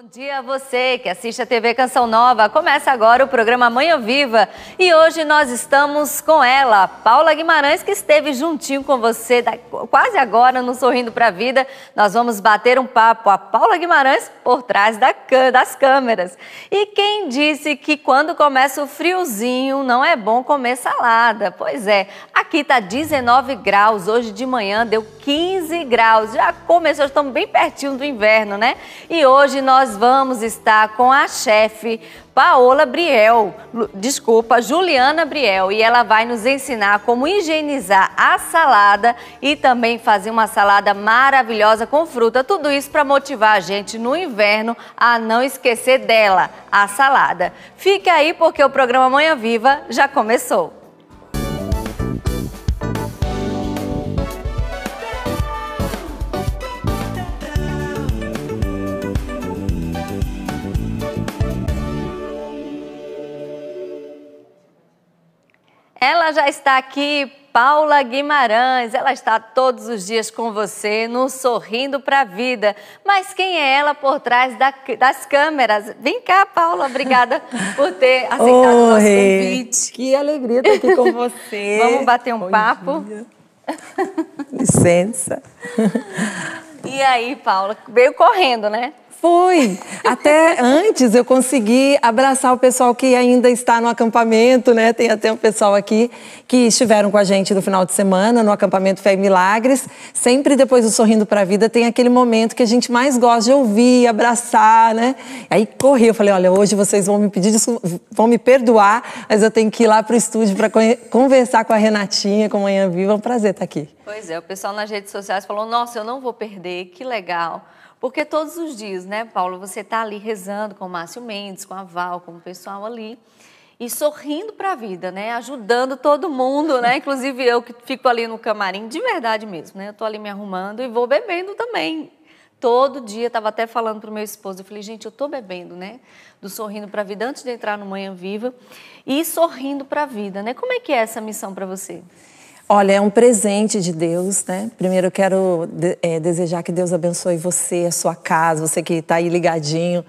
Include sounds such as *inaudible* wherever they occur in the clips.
Bom dia a você que assiste a TV Canção Nova. Começa agora o programa Manhã Viva e hoje nós estamos com ela, Paula Guimarães, que esteve juntinho com você quase agora no Sorrindo para a Vida. Nós vamos bater um papo a Paula Guimarães por trás da, das câmeras. E quem disse que quando começa o friozinho não é bom comer salada? Pois é, aqui tá 19 graus, hoje de manhã deu 15 graus. Já começou, estamos bem pertinho do inverno, né? E hoje nós nós vamos estar com a chefe Paola Briel, desculpa, Juliana Briel, e ela vai nos ensinar como higienizar a salada e também fazer uma salada maravilhosa com fruta. Tudo isso para motivar a gente no inverno a não esquecer dela, a salada. Fique aí porque o programa Manhã Viva já começou. Ela já está aqui, Paula Guimarães. Ela está todos os dias com você, no Sorrindo para a Vida. Mas quem é ela por trás da, das câmeras? Vem cá, Paula. Obrigada por ter *laughs* aceitado o nosso convite. Que alegria estar aqui com *laughs* você. Vamos bater um Bom papo? Dia. Licença. E aí, Paula? Veio correndo, né? Foi. Até antes eu consegui abraçar o pessoal que ainda está no acampamento, né? Tem até um pessoal aqui que estiveram com a gente no final de semana no acampamento Fé e Milagres. Sempre depois do Sorrindo para a Vida tem aquele momento que a gente mais gosta de ouvir, abraçar, né? Aí corri, eu falei, olha, hoje vocês vão me pedir vão me perdoar, mas eu tenho que ir lá para o estúdio para conversar com a Renatinha, com a Manhã Viva. É um prazer estar aqui. Pois é, o pessoal nas redes sociais falou, nossa, eu não vou perder, que legal. Porque todos os dias, né, Paulo, você está ali rezando com o Márcio Mendes, com a Val, com o pessoal ali e sorrindo para a vida, né? Ajudando todo mundo, né? *laughs* Inclusive eu que fico ali no camarim de verdade mesmo, né? Eu estou ali me arrumando e vou bebendo também. Todo dia estava até falando para o meu esposo, eu falei, gente, eu estou bebendo, né? Do sorrindo para a vida antes de entrar no Manhã Viva e sorrindo para a vida, né? Como é que é essa missão para você? Olha, é um presente de Deus, né? Primeiro eu quero é, desejar que Deus abençoe você, a sua casa, você que está aí ligadinho,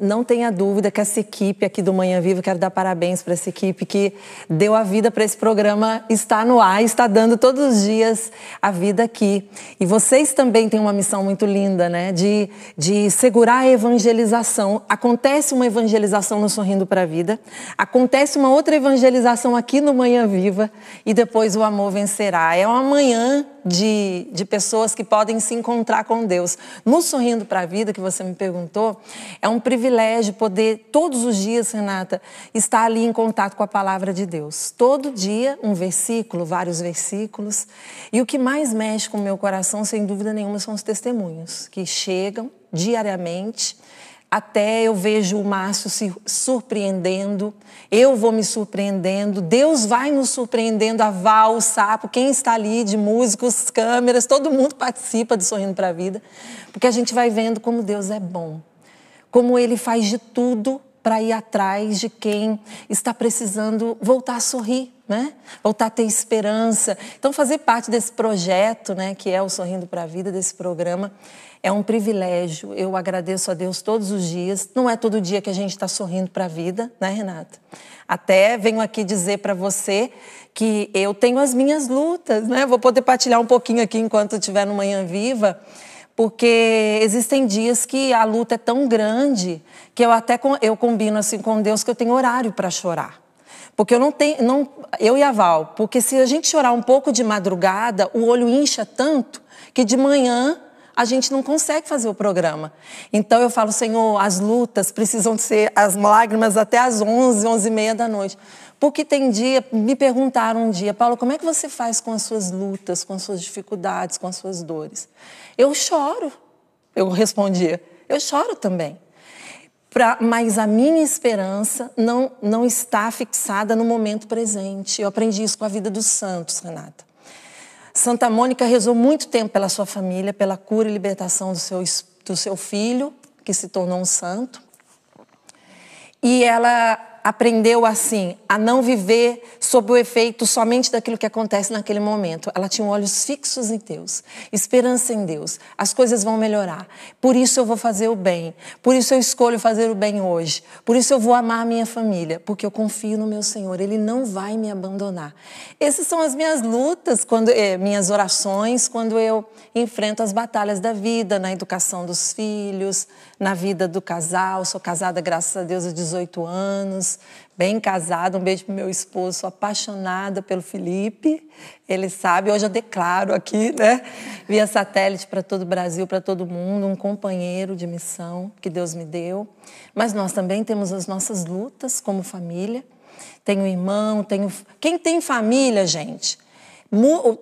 não tenha dúvida que essa equipe aqui do Manhã Viva quero dar parabéns para essa equipe que deu a vida para esse programa estar no ar, está dando todos os dias a vida aqui. E vocês também têm uma missão muito linda, né? De, de segurar a evangelização. Acontece uma evangelização no Sorrindo para a Vida, acontece uma outra evangelização aqui no Manhã Viva e depois o amor vencerá. É uma manhã de, de pessoas que podem se encontrar com Deus. No Sorrindo para a Vida, que você me perguntou, é um privilégio privilégio poder todos os dias, Renata, estar ali em contato com a palavra de Deus. Todo dia um versículo, vários versículos. E o que mais mexe com o meu coração, sem dúvida nenhuma, são os testemunhos que chegam diariamente. Até eu vejo o Márcio se surpreendendo, eu vou me surpreendendo, Deus vai nos surpreendendo, a Val, o Sapo, quem está ali de músicos, câmeras, todo mundo participa de Sorrindo para a Vida, porque a gente vai vendo como Deus é bom como ele faz de tudo para ir atrás de quem está precisando voltar a sorrir, né? Voltar a ter esperança. Então, fazer parte desse projeto, né, que é o Sorrindo para a Vida, desse programa, é um privilégio. Eu agradeço a Deus todos os dias. Não é todo dia que a gente está sorrindo para a vida, né, Renata? Até venho aqui dizer para você que eu tenho as minhas lutas, né? Vou poder partilhar um pouquinho aqui enquanto estiver no Manhã Viva porque existem dias que a luta é tão grande que eu até eu combino assim com Deus que eu tenho horário para chorar. Porque eu não tenho, não, eu e a Val, porque se a gente chorar um pouco de madrugada, o olho incha tanto que de manhã a gente não consegue fazer o programa. Então eu falo, Senhor, as lutas precisam ser as lágrimas até às 11, 11 e meia da noite. Porque tem dia, me perguntaram um dia, Paulo, como é que você faz com as suas lutas, com as suas dificuldades, com as suas dores? Eu choro, eu respondia. Eu choro também. Pra, mas a minha esperança não, não está fixada no momento presente. Eu aprendi isso com a vida dos santos, Renata. Santa Mônica rezou muito tempo pela sua família, pela cura e libertação do seu, do seu filho, que se tornou um santo. E ela aprendeu assim a não viver sob o efeito somente daquilo que acontece naquele momento. Ela tinha olhos fixos em Deus, esperança em Deus. As coisas vão melhorar. Por isso eu vou fazer o bem. Por isso eu escolho fazer o bem hoje. Por isso eu vou amar a minha família, porque eu confio no meu Senhor. Ele não vai me abandonar. Essas são as minhas lutas, quando eh, minhas orações, quando eu enfrento as batalhas da vida, na educação dos filhos, na vida do casal. Sou casada, graças a Deus, há 18 anos, bem casada. Um beijo para meu esposo, sou apaixonada pelo Felipe. Ele sabe, hoje eu declaro aqui, né? Via satélite para todo o Brasil, para todo mundo, um companheiro de missão que Deus me deu. Mas nós também temos as nossas lutas como família. Tenho irmão, tenho. Quem tem família, gente?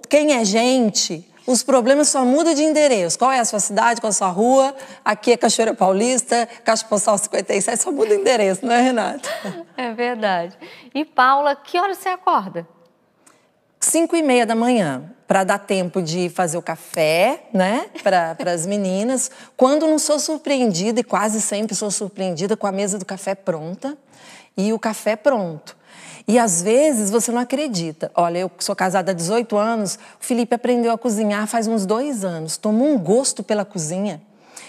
Quem é gente os problemas só mudam de endereço. Qual é a sua cidade, qual é a sua rua? Aqui é Cachoeira Paulista, Caixa Postal 57, só muda o endereço, não é, Renata? É verdade. E Paula, que hora você acorda? Cinco e meia da manhã, para dar tempo de fazer o café, né, para as meninas. Quando não sou surpreendida, e quase sempre sou surpreendida, com a mesa do café pronta e o café pronto. E às vezes você não acredita. Olha, eu sou casada há 18 anos, o Felipe aprendeu a cozinhar faz uns dois anos, tomou um gosto pela cozinha.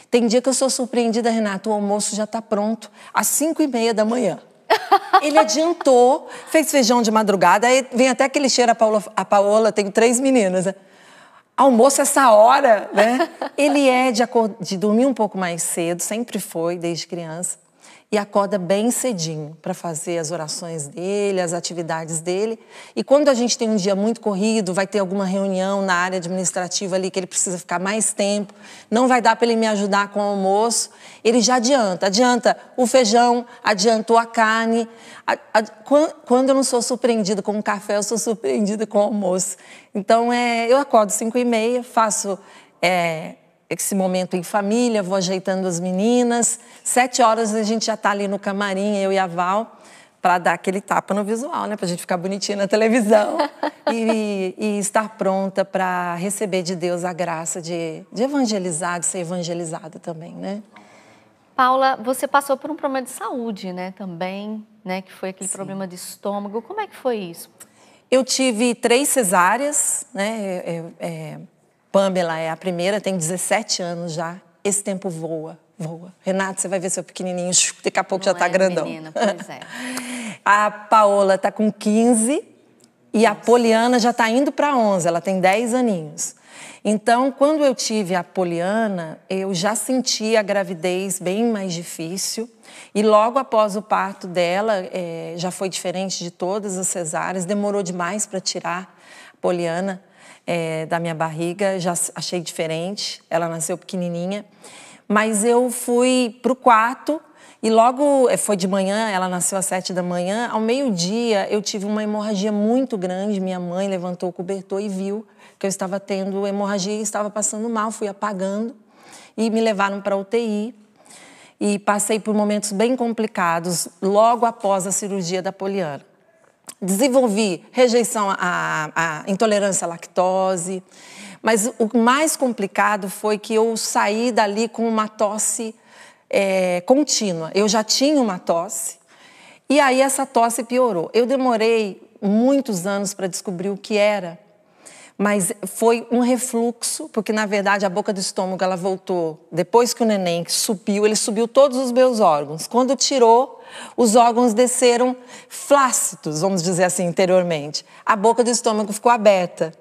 Tem dia que eu sou surpreendida, Renato, o almoço já está pronto, às 5 e meia da manhã. Ele adiantou, fez feijão de madrugada, aí vem até aquele cheiro, a Paola, a Paola tenho três meninas, né? almoço essa hora, né? Ele é de, acord... de dormir um pouco mais cedo, sempre foi, desde criança e acorda bem cedinho para fazer as orações dele, as atividades dele. E quando a gente tem um dia muito corrido, vai ter alguma reunião na área administrativa ali que ele precisa ficar mais tempo, não vai dar para ele me ajudar com o almoço, ele já adianta. Adianta o feijão, adiantou a carne. Quando eu não sou surpreendida com o café, eu sou surpreendida com o almoço. Então, é, eu acordo 5 e meia, faço... É, esse momento em família, vou ajeitando as meninas. Sete horas a gente já está ali no camarim, eu e a Val, para dar aquele tapa no visual, né? Para a gente ficar bonitinha na televisão *laughs* e, e, estar pronta para receber de Deus a graça de, de evangelizar, de ser evangelizada também, né? Paula, você passou por um problema de saúde, né? Também, né? Que foi aquele Sim. problema de estômago. Como é que foi isso? Eu tive três cesáreas, né? É, é, é, Pamela é a primeira, tem 17 anos já. Esse tempo voa, voa. Renato, você vai ver seu pequenininho, *laughs* daqui a pouco Não já está é, grandão. Menina, pois é. *laughs* a Paola está com 15 e Nossa. a Poliana já está indo para 11, ela tem 10 aninhos. Então, quando eu tive a Poliana, eu já senti a gravidez bem mais difícil. E logo após o parto dela, é, já foi diferente de todas as cesáreas, demorou demais para tirar a Poliana é, da minha barriga, já achei diferente, ela nasceu pequenininha. Mas eu fui para o quarto e logo é, foi de manhã, ela nasceu às sete da manhã. Ao meio-dia, eu tive uma hemorragia muito grande. Minha mãe levantou o cobertor e viu que eu estava tendo hemorragia e estava passando mal. Fui apagando e me levaram para UTI. E passei por momentos bem complicados logo após a cirurgia da Poliana desenvolvi rejeição à, à intolerância à lactose. Mas o mais complicado foi que eu saí dali com uma tosse é, contínua. Eu já tinha uma tosse e aí essa tosse piorou. Eu demorei muitos anos para descobrir o que era mas foi um refluxo, porque na verdade a boca do estômago ela voltou. Depois que o neném subiu, ele subiu todos os meus órgãos. Quando tirou, os órgãos desceram flácidos, vamos dizer assim, interiormente. A boca do estômago ficou aberta.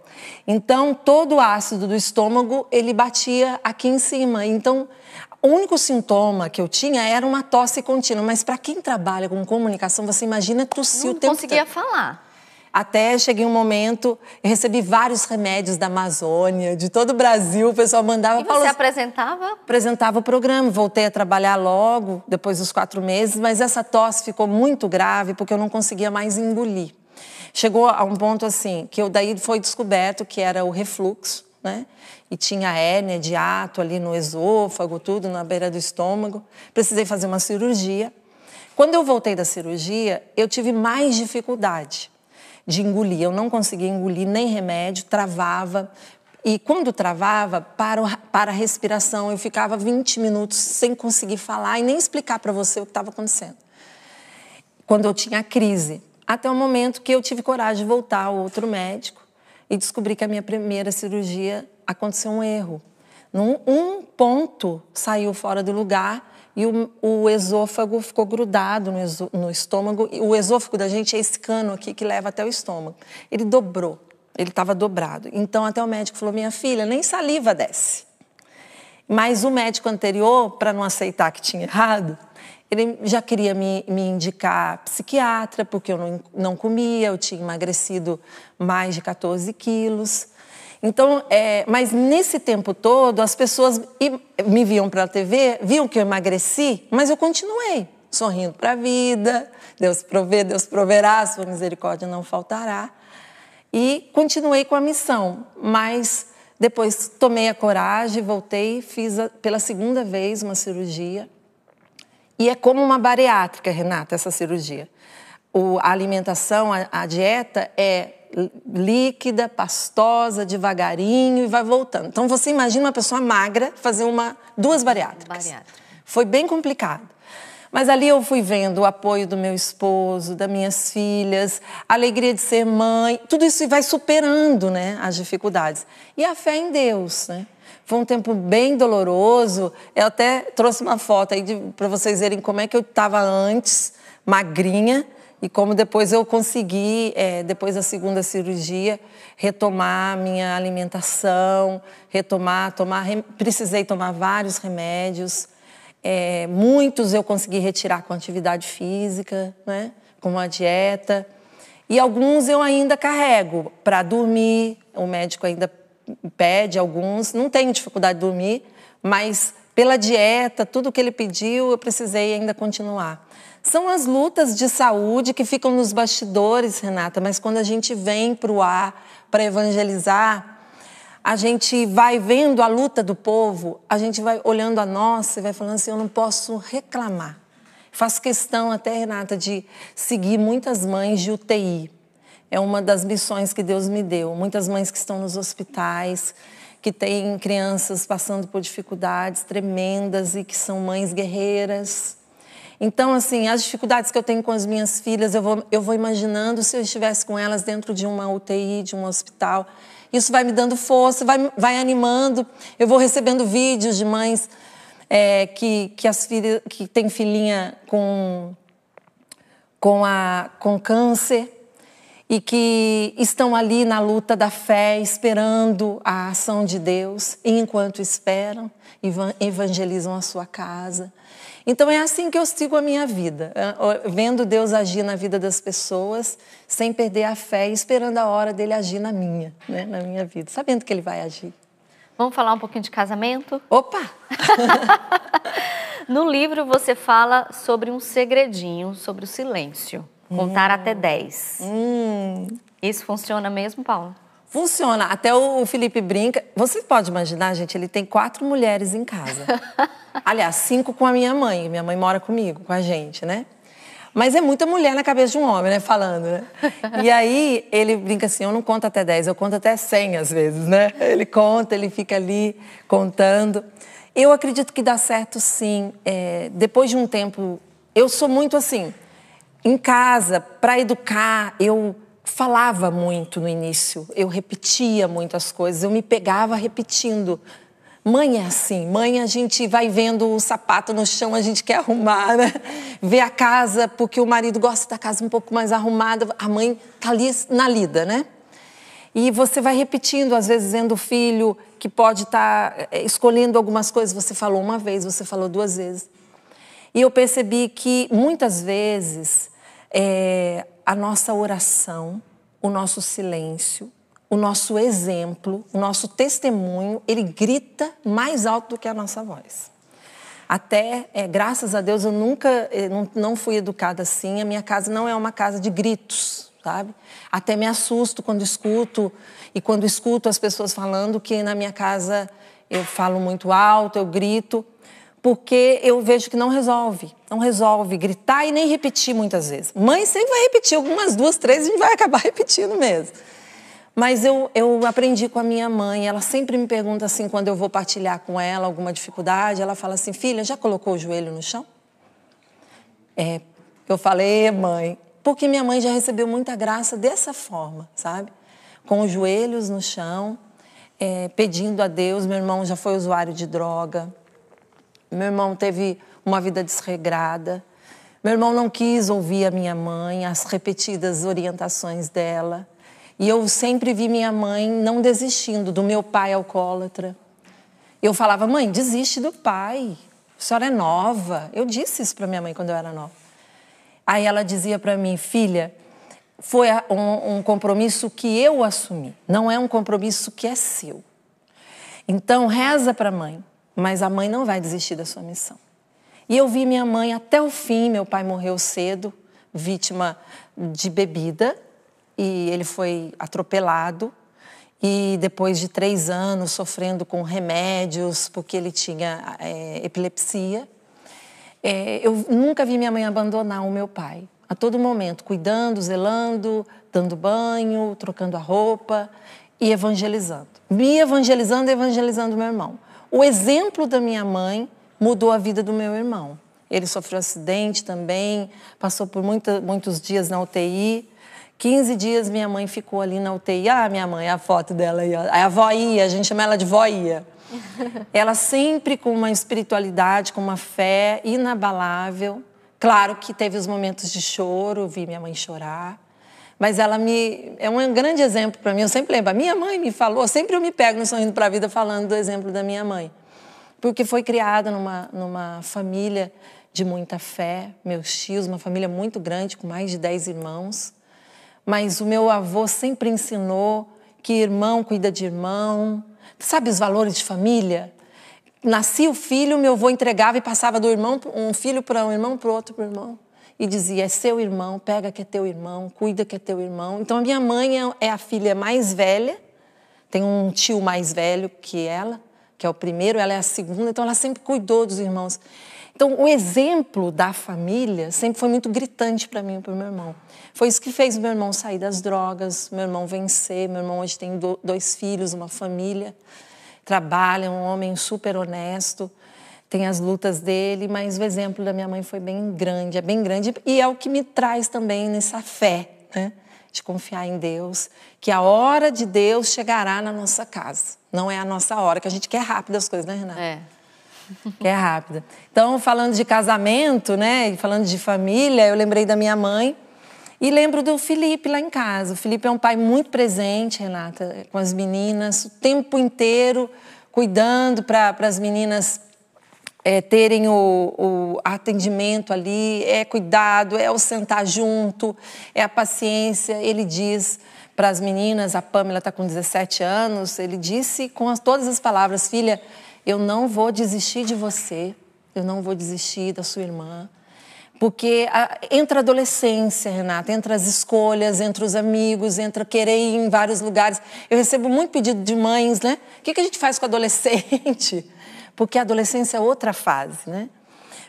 Então, todo o ácido do estômago, ele batia aqui em cima. Então, o único sintoma que eu tinha era uma tosse contínua, mas para quem trabalha com comunicação, você imagina tossir o tempo Não conseguia falar. Até cheguei um momento, e recebi vários remédios da Amazônia, de todo o Brasil, o pessoal mandava. E você falou, assim, apresentava? Apresentava o programa, voltei a trabalhar logo, depois dos quatro meses, mas essa tosse ficou muito grave porque eu não conseguia mais engolir. Chegou a um ponto assim, que eu daí foi descoberto que era o refluxo, né? E tinha hérnia de ato ali no esôfago, tudo na beira do estômago. Precisei fazer uma cirurgia. Quando eu voltei da cirurgia, eu tive mais dificuldade de engolir. Eu não conseguia engolir nem remédio, travava. E quando travava, para, o, para a respiração, eu ficava 20 minutos sem conseguir falar e nem explicar para você o que estava acontecendo. Quando eu tinha a crise. Até o momento que eu tive coragem de voltar ao outro médico e descobri que a minha primeira cirurgia aconteceu um erro. Num, um ponto saiu fora do lugar e o, o esôfago ficou grudado no, no estômago. E o esôfago da gente é esse cano aqui que leva até o estômago. Ele dobrou, ele estava dobrado. Então até o médico falou: minha filha, nem saliva desce. Mas o médico anterior, para não aceitar que tinha errado, ele já queria me, me indicar psiquiatra, porque eu não, não comia, eu tinha emagrecido mais de 14 quilos. Então, é, mas nesse tempo todo, as pessoas me viam para a TV, viam que eu emagreci, mas eu continuei sorrindo para a vida. Deus provê, Deus proverá, sua misericórdia não faltará. E continuei com a missão, mas depois tomei a coragem, voltei, fiz a, pela segunda vez uma cirurgia. E é como uma bariátrica, Renata, essa cirurgia. O, a alimentação, a, a dieta é líquida, pastosa, devagarinho e vai voltando. Então você imagina uma pessoa magra fazer uma duas bariátricas. Bariátrica. Foi bem complicado. Mas ali eu fui vendo o apoio do meu esposo, das minhas filhas, a alegria de ser mãe, tudo isso vai superando, né, as dificuldades. E a fé em Deus, né? Foi um tempo bem doloroso. Eu até trouxe uma foto aí para vocês verem como é que eu estava antes, magrinha e como depois eu consegui, é, depois da segunda cirurgia, retomar minha alimentação, retomar, tomar, precisei tomar vários remédios. É, muitos eu consegui retirar com atividade física, né, com a dieta. E alguns eu ainda carrego para dormir. O médico ainda pede alguns. Não tenho dificuldade de dormir, mas pela dieta, tudo que ele pediu, eu precisei ainda continuar. São as lutas de saúde que ficam nos bastidores, Renata, mas quando a gente vem para o ar para evangelizar, a gente vai vendo a luta do povo, a gente vai olhando a nossa e vai falando assim: eu não posso reclamar. Faço questão até, Renata, de seguir muitas mães de UTI. É uma das missões que Deus me deu. Muitas mães que estão nos hospitais, que têm crianças passando por dificuldades tremendas e que são mães guerreiras então, assim, as dificuldades que eu tenho com as minhas filhas, eu vou, eu vou imaginando se eu estivesse com elas dentro de uma UTI, de um hospital. Isso vai me dando força, vai, vai animando. Eu vou recebendo vídeos de mães é, que, que, as filhas, que têm filhinha com, com, a, com câncer e que estão ali na luta da fé, esperando a ação de Deus, e enquanto esperam, evangelizam a sua casa. Então é assim que eu sigo a minha vida, é, vendo Deus agir na vida das pessoas, sem perder a fé esperando a hora dele agir na minha, né? na minha vida, sabendo que ele vai agir. Vamos falar um pouquinho de casamento? Opa! *laughs* no livro você fala sobre um segredinho, sobre o silêncio. Contar hum. até 10. Hum. Isso funciona mesmo, Paulo? Funciona. Até o Felipe brinca. Você pode imaginar, gente, ele tem quatro mulheres em casa. *laughs* Aliás, cinco com a minha mãe. Minha mãe mora comigo, com a gente, né? Mas é muita mulher na cabeça de um homem, né? Falando, né? E aí ele brinca assim: eu não conto até 10, eu conto até 100 às vezes, né? Ele conta, ele fica ali contando. Eu acredito que dá certo sim. É, depois de um tempo, eu sou muito assim em casa, para educar, eu falava muito no início, eu repetia muitas coisas, eu me pegava repetindo. Mãe é assim, mãe a gente vai vendo o sapato no chão, a gente quer arrumar, né? Ver a casa, porque o marido gosta da casa um pouco mais arrumada, a mãe tá ali na lida, né? E você vai repetindo, às vezes, dizendo o filho que pode estar tá eh, escolhendo algumas coisas, você falou uma vez, você falou duas vezes. E eu percebi que muitas vezes é, a nossa oração, o nosso silêncio, o nosso exemplo, o nosso testemunho, ele grita mais alto do que a nossa voz. Até, é, graças a Deus, eu nunca é, não, não fui educada assim. A minha casa não é uma casa de gritos, sabe? Até me assusto quando escuto e quando escuto as pessoas falando que na minha casa eu falo muito alto, eu grito porque eu vejo que não resolve. Não resolve gritar e nem repetir muitas vezes. Mãe sempre vai repetir, algumas duas, três, a gente vai acabar *laughs* repetindo mesmo. Mas eu, eu aprendi com a minha mãe, ela sempre me pergunta assim, quando eu vou partilhar com ela alguma dificuldade, ela fala assim, filha, já colocou o joelho no chão? É, eu falei, mãe, porque minha mãe já recebeu muita graça dessa forma, sabe? Com os joelhos no chão, é, pedindo a Deus, meu irmão já foi usuário de droga, meu irmão teve uma vida desregrada. Meu irmão não quis ouvir a minha mãe, as repetidas orientações dela. E eu sempre vi minha mãe não desistindo do meu pai alcoólatra. Eu falava, mãe, desiste do pai. A senhora é nova. Eu disse isso para minha mãe quando eu era nova. Aí ela dizia para mim, filha, foi um, um compromisso que eu assumi, não é um compromisso que é seu. Então, reza para a mãe, mas a mãe não vai desistir da sua missão. E eu vi minha mãe até o fim, meu pai morreu cedo, vítima de bebida, e ele foi atropelado. E depois de três anos sofrendo com remédios, porque ele tinha é, epilepsia, é, eu nunca vi minha mãe abandonar o meu pai. A todo momento, cuidando, zelando, dando banho, trocando a roupa e evangelizando. Me evangelizando e evangelizando meu irmão. O exemplo da minha mãe mudou a vida do meu irmão. Ele sofreu acidente também, passou por muita, muitos dias na UTI. 15 dias minha mãe ficou ali na UTI. Ah, minha mãe, a foto dela aí. É a voia, a gente chama ela de voia. *laughs* Ela sempre com uma espiritualidade, com uma fé inabalável. Claro que teve os momentos de choro, vi minha mãe chorar mas ela me é um grande exemplo para mim. Eu sempre lembro, a minha mãe me falou, sempre eu me pego no Sorrindo para a Vida falando do exemplo da minha mãe. Porque foi criada numa, numa família de muita fé, meus tios, uma família muito grande, com mais de 10 irmãos. Mas o meu avô sempre ensinou que irmão cuida de irmão, sabe os valores de família? Nascia o filho, meu avô entregava e passava do irmão um filho para um irmão, para o outro, para o irmão e dizia: é seu irmão, pega que é teu irmão, cuida que é teu irmão. Então a minha mãe é, é a filha mais velha, tem um tio mais velho que ela, que é o primeiro, ela é a segunda, então ela sempre cuidou dos irmãos. Então, o exemplo da família sempre foi muito gritante para mim e para o meu irmão. Foi isso que fez meu irmão sair das drogas, meu irmão vencer. Meu irmão hoje tem dois filhos, uma família, trabalha, é um homem super honesto tem as lutas dele, mas o exemplo da minha mãe foi bem grande, é bem grande e é o que me traz também nessa fé, né? De confiar em Deus, que a hora de Deus chegará na nossa casa. Não é a nossa hora, que a gente quer rápido as coisas, né, Renata? É. *laughs* Quer rápida. Então, falando de casamento, né, e falando de família, eu lembrei da minha mãe e lembro do Felipe lá em casa. O Felipe é um pai muito presente, Renata, com as meninas, o tempo inteiro cuidando para as meninas é, terem o, o, atendimento ali, é cuidado, é o sentar junto, é a paciência. Ele diz para as meninas, a Pamela está com 17 anos, ele disse com as, todas as palavras: Filha, eu não vou desistir de você, eu não vou desistir da sua irmã. Porque a, entra a adolescência, Renata, entra as escolhas, entra os amigos, entra querer ir em vários lugares. Eu recebo muito pedido de mães, né? O que, que a gente faz com adolescente? porque a adolescência é outra fase, né?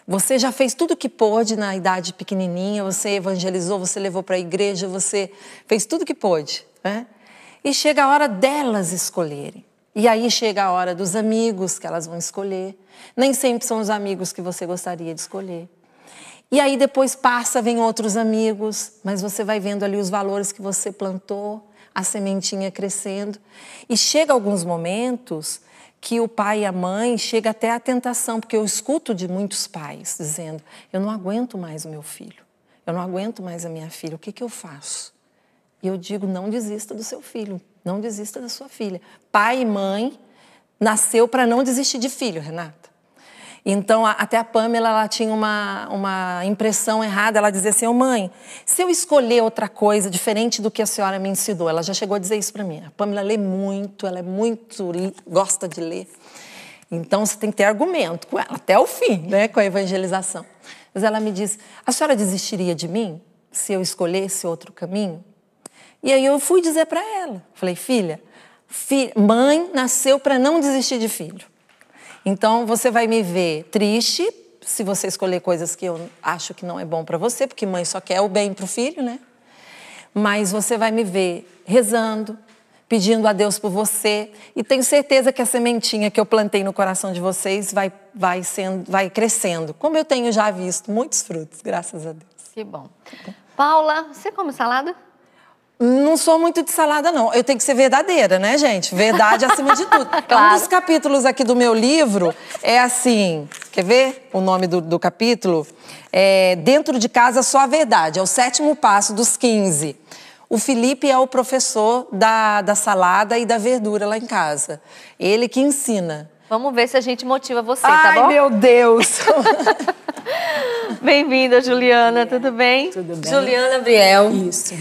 Você já fez tudo o que pôde na idade pequenininha, você evangelizou, você levou para a igreja, você fez tudo o que pôde, né? E chega a hora delas escolherem. E aí chega a hora dos amigos que elas vão escolher. Nem sempre são os amigos que você gostaria de escolher. E aí depois passa, vem outros amigos, mas você vai vendo ali os valores que você plantou, a sementinha crescendo. E chega alguns momentos que o pai e a mãe chega até à tentação, porque eu escuto de muitos pais dizendo: eu não aguento mais o meu filho, eu não aguento mais a minha filha, o que, que eu faço? E eu digo: não desista do seu filho, não desista da sua filha. Pai e mãe nasceu para não desistir de filho, Renata. Então, a, até a Pamela ela tinha uma, uma impressão errada. Ela dizia assim: oh, mãe, se eu escolher outra coisa diferente do que a senhora me ensinou, ela já chegou a dizer isso para mim. A Pamela lê muito, ela é muito, gosta de ler. Então, você tem que ter argumento com ela, até o fim, né, com a evangelização. Mas ela me disse: a senhora desistiria de mim se eu escolhesse outro caminho? E aí eu fui dizer para ela: falei, filha, filha mãe nasceu para não desistir de filho. Então você vai me ver triste se você escolher coisas que eu acho que não é bom para você, porque mãe só quer o bem para o filho, né? Mas você vai me ver rezando, pedindo a Deus por você, e tenho certeza que a sementinha que eu plantei no coração de vocês vai, vai, sendo, vai crescendo, como eu tenho já visto muitos frutos, graças a Deus. Que bom. Paula, você come salada? Não sou muito de salada, não. Eu tenho que ser verdadeira, né, gente? Verdade acima de tudo. claro. *laughs* Então, um dos capítulos aqui do meu livro é assim. Quer ver o nome do, do capítulo? É Dentro de Casa Só a Verdade. É o sétimo passo dos 15. O Felipe é o professor da, da salada e da verdura lá em casa. Ele que ensina. Vamos ver se a gente motiva você, tá Ai, tá bom? Ai, meu Deus! *laughs* Bem-vinda, Juliana. Tudo bem? Tudo bem. Juliana Briel. Isso.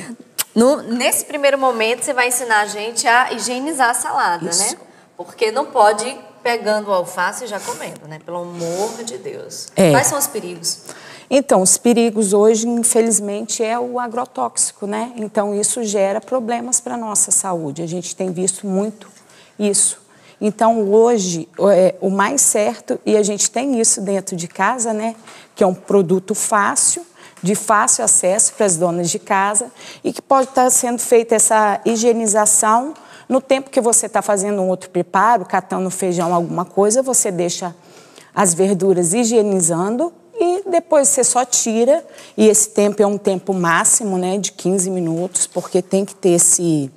No, nesse primeiro momento, você vai ensinar a gente a higienizar a salada, né? Isso. né? Porque não pode ir pegando o alface e já comendo, né? Pelo amor de Deus. É. Quais são os perigos? Então, os perigos hoje, infelizmente, é o agrotóxico, né? Então, isso gera problemas para a nossa saúde. A gente tem visto muito isso. Então, hoje, é o mais certo, e a gente tem isso dentro de casa, né? Que é um produto fácil, de fácil acesso para as donas de casa e que pode estar sendo feita essa higienização no tempo que você está fazendo um outro preparo, catando feijão, alguma coisa, você deixa as verduras higienizando e depois você só tira. E esse tempo é um tempo máximo, né, de 15 minutos, porque tem que ter esse,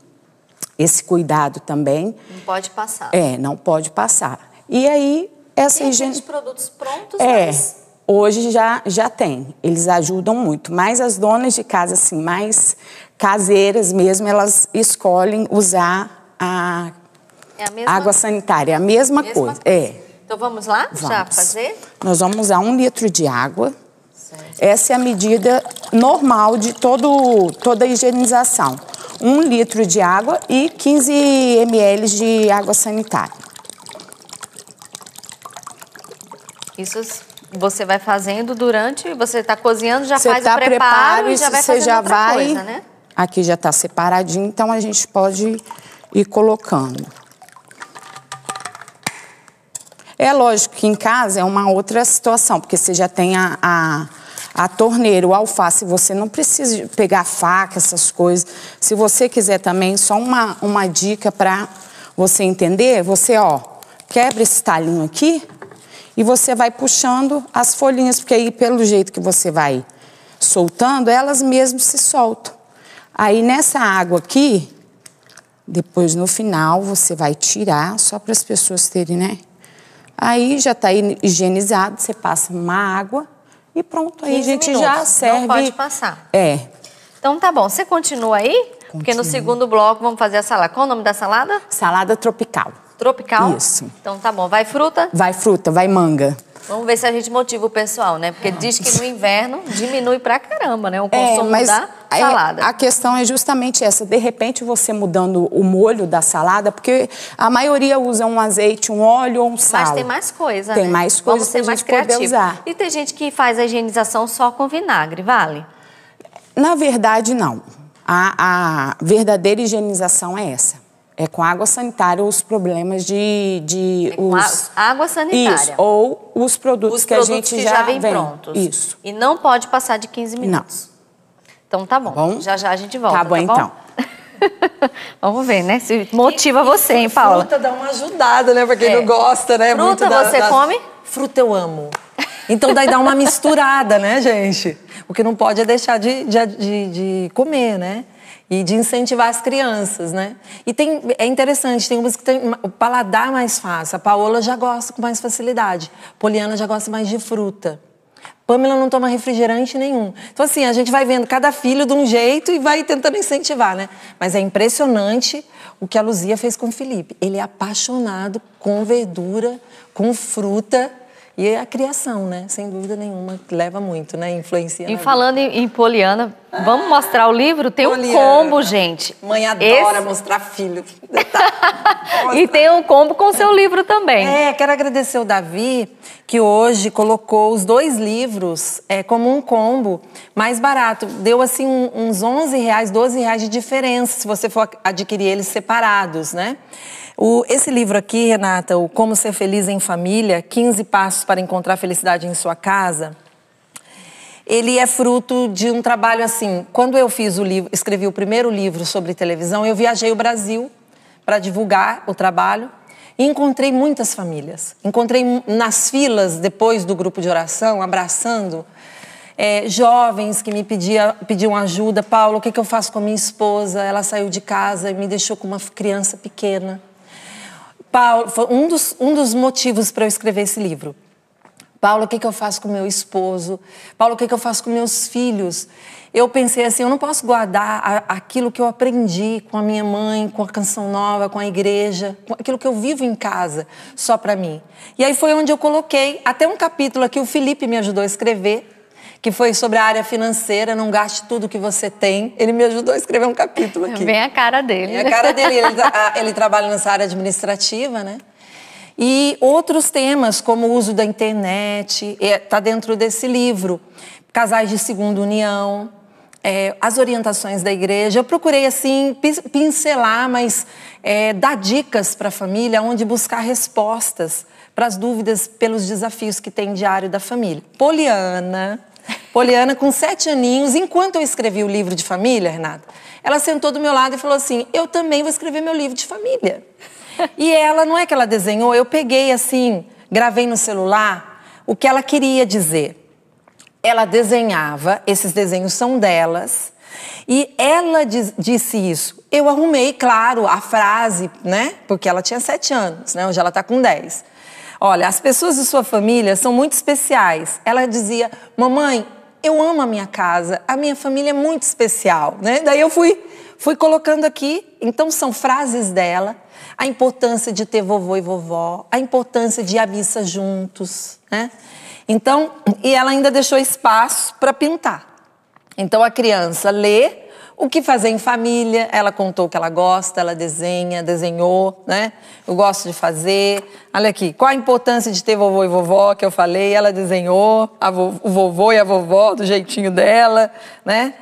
esse cuidado também. Não pode passar. É, não pode passar. E aí, essa higiene. produtos prontos, é. mas Hoje já, já tem, eles ajudam muito. Mas as donas de casa, assim, mais caseiras mesmo, elas escolhem usar a, é a mesma... água sanitária, é a mesma, mesma coisa. coisa. É. Então vamos lá vamos. já fazer? Nós vamos usar um litro de água. Certo. Essa é a medida normal de todo, toda a higienização. Um litro de água e 15 ml de água sanitária. Isso você vai fazendo durante, você está cozinhando, já você faz tá o preparo, preparo e já vai você já vai, coisa, né? Aqui já está separadinho, então a gente pode ir colocando. É lógico que em casa é uma outra situação, porque você já tem a, a, a torneira, o alface, você não precisa pegar faca, essas coisas. Se você quiser também, só uma, uma dica para você entender, você, ó, quebra esse talinho aqui, e você vai puxando as folhinhas, porque aí, pelo jeito que você vai soltando, elas mesmas se soltam. Aí, nessa água aqui, depois no final, você vai tirar, só para as pessoas terem, né? Aí já está higienizado, você passa uma água e pronto. Aí a gente minutos. já serve. Não pode passar. É. Então tá bom, você continua aí? Continua. Porque no segundo bloco vamos fazer a salada. Qual o nome da salada? Salada tropical. Tropical? Isso. Então tá bom. Vai fruta? Vai fruta, vai manga. Vamos ver se a gente motiva o pessoal, né? Porque diz que no inverno diminui pra caramba, né? O é, consumo é, mas da salada. A questão é justamente essa. De repente, você mudando o molho da salada, porque a maioria usa um azeite, um óleo ou um sal. Mas tem mais coisa, Tem né? mais coisas que a gente criativo. poder usar. E tem gente que faz a higienização só com vinagre, vale? Na verdade, não. a, a verdadeira higienização é essa é com água sanitária os problemas de. de é os, água sanitária. Isso, ou os produtos os que produtos a gente que já, já vem, vem prontos. Isso. E não pode passar de 15 minutos. Não. Então tá bom. bom. Já já a gente volta. Tá bom, tá bom? então. *laughs* Vamos ver, né? Se motiva e, você, hein, Paula? Fruta dá uma ajudada, né? Pra quem é. não gosta, né? Fruta você da... come? Fruta eu amo. Então daí dá uma misturada, né, gente? O que não pode é deixar de, de, de, de comer, né? e de incentivar as crianças, né? E tem, é interessante, tem umas que tem o paladar mais fácil. A Paola já gosta com mais facilidade. Poliana já gosta mais de fruta. Pamela não toma refrigerante nenhum. Então, assim, a gente vai vendo cada filho de um jeito e vai tentando incentivar, né? Mas é impressionante o que a Luzia fez com o Felipe. Ele é apaixonado com verdura, com fruta. E é a criação, né? Sem dúvida nenhuma, leva muito, né? Influencia. E falando em Poliana, vamos mostrar o livro? Tem Poliana. um combo, gente. Mãe adora Esse... mostrar filho. *laughs* e tem um combo com o seu livro também. É, quero agradecer o Davi, que hoje colocou os dois livros é, como um combo mais barato. Deu assim uns 11 reais, 12 reais de diferença se você for adquirir eles separados, né? O, esse livro aqui, Renata, o Como Ser Feliz em Família, 15 Passos para Encontrar Felicidade em Sua Casa, ele é fruto de um trabalho assim. Quando eu fiz o livro, escrevi o primeiro livro sobre televisão, eu viajei o Brasil para divulgar o trabalho e encontrei muitas famílias. Encontrei nas filas depois do grupo de oração, abraçando é, jovens que me pedia, pediam ajuda. Paulo, o que, que eu faço com a minha esposa? Ela saiu de casa e me deixou com uma criança pequena. Paulo, foi um dos, um dos motivos para eu escrever esse livro. Paulo, o que, que eu faço com meu esposo? Paulo, o que, que eu faço com meus filhos? Eu pensei assim, eu não posso guardar a, aquilo que eu aprendi com a minha mãe, com a canção nova, com a igreja, com aquilo que eu vivo em casa, só para mim. E aí foi onde eu coloquei até um capítulo que o Felipe me ajudou a escrever, que foi sobre a área financeira, não gaste tudo que você tem. Ele me ajudou a escrever um capítulo aqui. Bem a cara dele. Vem a cara dele. Ele, ele trabalha nessa área administrativa, né? E outros temas, como o uso da internet, está é, dentro desse livro. Casais de segunda união, é, as orientações da igreja. Eu procurei, assim, pincelar, mas é, dar dicas para a família onde buscar respostas para as dúvidas pelos desafios que tem diário da família. Poliana, Poliana, com sete aninhos, enquanto eu escrevi o livro de família, Renata, ela sentou do meu lado e falou assim: Eu também vou escrever meu livro de família. *laughs* E ela, não é que ela desenhou, eu peguei assim, gravei no celular o que ela queria dizer. Ela desenhava, esses desenhos são delas, e ela diz, disse isso. Eu arrumei, claro, a frase, né? Porque ela tinha sete anos, né? Hoje ela está com dez. Olha, as pessoas de sua família são muito especiais. Ela dizia: Mamãe, eu amo a minha casa, a minha família é muito especial. Né? Daí eu fui, fui colocando aqui. Então são frases dela. A importância de ter vovô e vovó, a importância de ir à missa juntos, né? Então, e ela ainda deixou espaço para pintar. Então a criança lê o que fazer em família? Ela contou que ela gosta, ela desenha, desenhou, né? Eu gosto de fazer. Olha aqui, qual a importância de ter vovô e vovó que eu falei? Ela desenhou vo, o vovô e a vovó do jeitinho dela, né?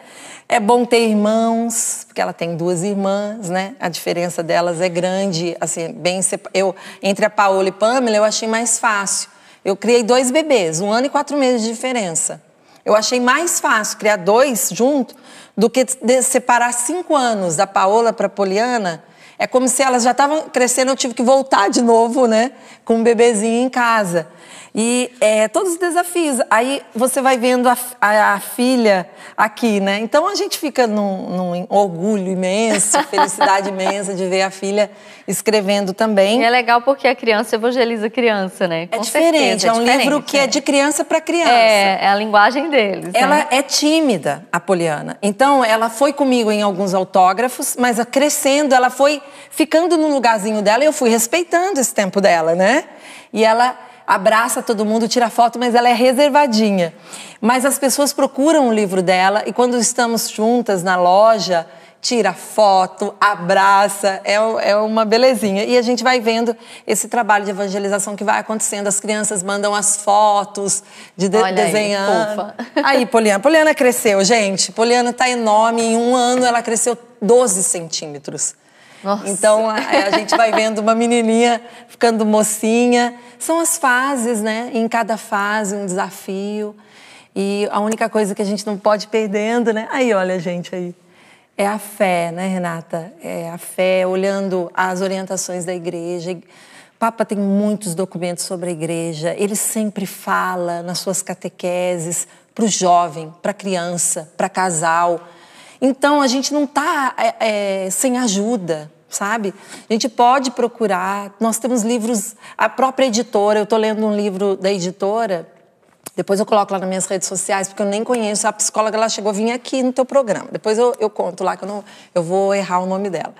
É bom ter irmãos, porque ela tem duas irmãs, né? A diferença delas é grande, assim, bem eu entre a Paola e Pamela eu achei mais fácil. Eu criei dois bebês, um ano e quatro meses de diferença. Eu achei mais fácil criar dois juntos do que separar cinco anos da Paola para a Poliana. É como se elas já estavam crescendo, eu tive que voltar de novo, né? Com um bebezinho em casa. E é, todos os desafios. Aí você vai vendo a, a, a, filha aqui, né? Então a gente fica num, num orgulho imenso, *laughs* felicidade imensa de ver a filha escrevendo também. E é legal porque a criança evangeliza a criança, né? É Com é diferente, certeza, é, é um é livro que é, é de criança para criança. É, é a linguagem deles. Ela né? é tímida, a Poliana. Então ela foi comigo em alguns autógrafos, mas crescendo, ela foi ficando no lugarzinho dela e eu fui respeitando esse tempo dela, né? E ela abraça todo mundo, tira foto, mas ela é reservadinha. Mas as pessoas procuram o livro dela e quando estamos juntas na loja, tira foto, abraça, é, é uma belezinha. E a gente vai vendo esse trabalho de evangelização que vai acontecendo. As crianças mandam as fotos de, de Olha desenhando. Aí, *laughs* aí, Poliana. Poliana cresceu, gente. Poliana está enorme. Em um ano ela cresceu 12 centímetros. Nossa. Então a, a gente vai vendo uma menininha ficando mocinha. São as fases, né? em cada fase um desafio. E a única coisa que a gente não pode ir perdendo, né? Aí, olha a gente aí. É a fé, né, Renata? É a fé, olhando as orientações da igreja. Papa tem muitos documentos sobre a igreja. Ele sempre fala nas suas catequeses para o jovem, para a criança, para casal. Então, a gente não está é, é, sem ajuda, sabe? A gente pode procurar. Nós temos livros, a própria editora, eu estou lendo um livro da editora, depois eu coloco lá nas minhas redes sociais, porque eu nem conheço a psicóloga, ela chegou a vir aqui no teu programa. Depois eu, eu conto lá, que eu, não, eu vou errar o nome dela.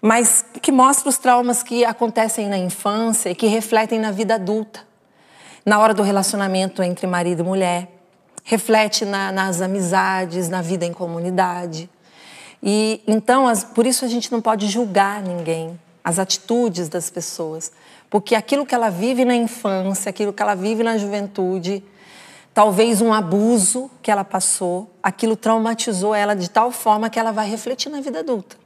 Mas que mostra os traumas que acontecem na infância e que refletem na vida adulta. Na hora do relacionamento entre marido e mulher, reflete na, nas amizades, na vida em comunidade. E então, as, por isso a gente não pode julgar ninguém, as atitudes das pessoas, porque aquilo que ela vive na infância, aquilo que ela vive na juventude, talvez um abuso que ela passou, aquilo traumatizou ela de tal forma que ela vai refletir na vida adulta.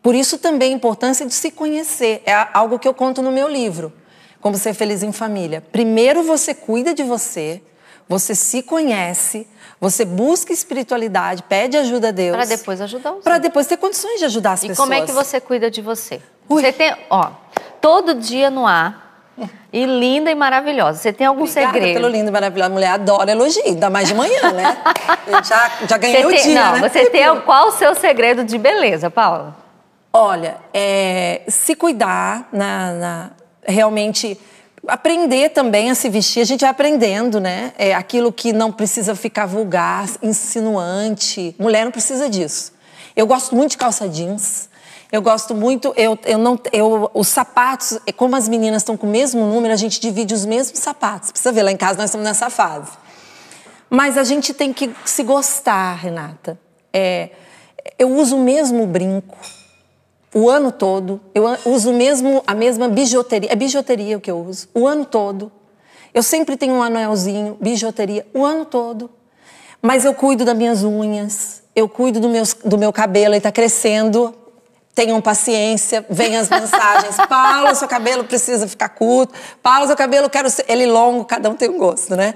Por isso também a importância de se conhecer, é algo que eu conto no meu livro, Como Ser Feliz em Família. Primeiro você cuida de você, você se conhece, você busca espiritualidade, pede ajuda a Deus. Para depois ajudar os Para depois ter condições de ajudar as e pessoas. E como é que você cuida de você? Ui. Você tem, ó, todo dia no ar. E linda e maravilhosa. Você tem algum Obrigada segredo? pelo lindo e maravilhoso. A mulher adora elogio, ainda mais de manhã, né? *laughs* já, já ganhei o dia, Não, né? você tem... Qual o seu segredo de beleza, Paula? Olha, é, se cuidar na, na realmente aprender também a se vestir. A gente vai aprendendo, né? É, aquilo que não precisa ficar vulgar, insinuante. Mulher não precisa disso. Eu gosto muito de calça jeans. Eu gosto muito, eu, eu não, eu, os sapatos, é, como as meninas estão com o mesmo número, a gente divide os mesmos sapatos. Precisa ver, lá em casa nós estamos nessa fase. Mas a gente tem que se gostar, Renata. É, eu uso o mesmo brinco, o ano todo. Eu uso mesmo a mesma bijuteria, é bijuteria o que eu uso, o ano todo. Eu sempre tenho um anelzinho, bijuteria, o ano todo. Mas eu cuido das minhas unhas, eu cuido do meu, do meu cabelo, ele está crescendo. Tenham paciência, vem as mensagens. *laughs* Paulo, seu cabelo precisa ficar curto. Paulo, seu cabelo, quero ser... Ele é longo, cada um tem um gosto, né?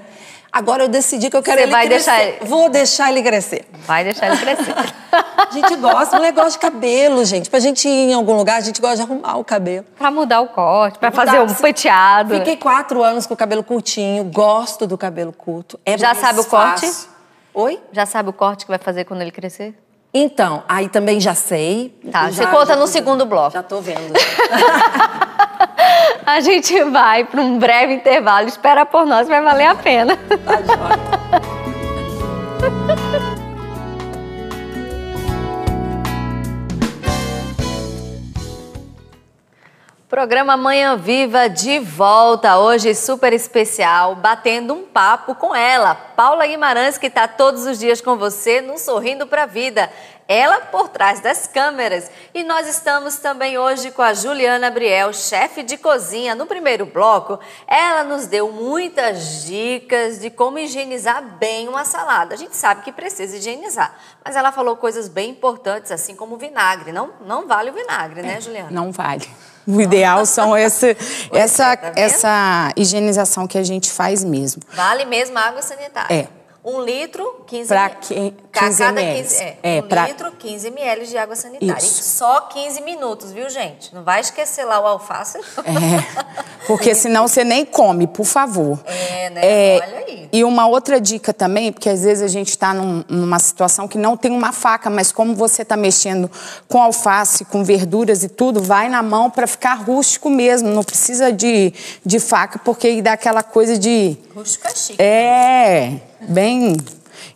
Agora eu decidi que eu quero Você ele vai crescer. Deixar ele... Vou deixar ele crescer. Vai deixar ele crescer. a *laughs* gente gosta, mulher gosta de cabelo, gente. Pra gente ir em algum lugar, a gente gosta de arrumar o cabelo. Pra mudar o corte, pra fazer um penteado. Fiquei quatro anos com o cabelo curtinho, gosto do cabelo curto. É Já sabe o fácil. corte? Oi? Já sabe o corte que vai fazer quando ele crescer? Então, aí também já sei. Tá, já, você conta já, no segundo bloco. Já tô vendo. *laughs* *laughs* A gente vai para um breve intervalo. Espera por nós, vai valer a pena. Tá *laughs* Programa Manhã Viva de volta, hoje super especial, batendo um papo com ela, Paula Guimarães, que está todos os dias com você no Sorrindo para a Vida ela por trás das câmeras. E nós estamos também hoje com a Juliana Briel, chefe de cozinha. No primeiro bloco, ela nos deu muitas dicas de como higienizar bem uma salada. A gente sabe que precisa higienizar, mas ela falou coisas bem importantes, assim como vinagre. Não, não vale o vinagre, né, é, Juliana? Não vale. O ideal são esse, *laughs* essa, tá essa higienização que a gente faz mesmo. Vale mesmo a água sanitária. É. Um litro, 15 Para qu ml É, é um pra... litro, 15 ml de água sanitária. Isso. só 15 minutos, viu, gente? Não vai esquecer lá o alface. É, porque *laughs* senão você nem come, por favor. É, né? É, Olha aí. E uma outra dica também, porque às vezes a gente está num, numa situação que não tem uma faca, mas como você está mexendo com alface, com verduras e tudo, vai na mão para ficar rústico mesmo. Não precisa de, de faca, porque dá aquela coisa de... rústica é chique. Né? É bem.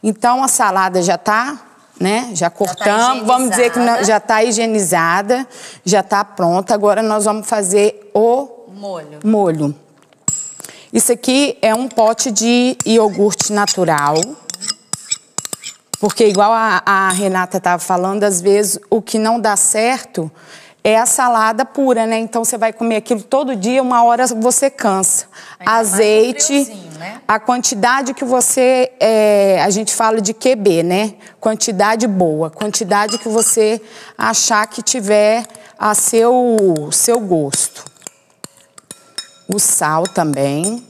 Então a salada já está, né? Já cortamos, já tá vamos dizer que já está higienizada, já está tá pronta. Agora nós vamos fazer o molho. molho. Isso aqui é um pote de iogurte natural. Porque igual a, a Renata estava falando, às vezes o que não dá certo é a salada pura, né? Então você vai comer aquilo todo dia, uma hora você cansa. Ainda Azeite, né? a quantidade que você. É, a gente fala de QB, né? Quantidade boa, quantidade que você achar que tiver a seu, seu gosto. O sal também.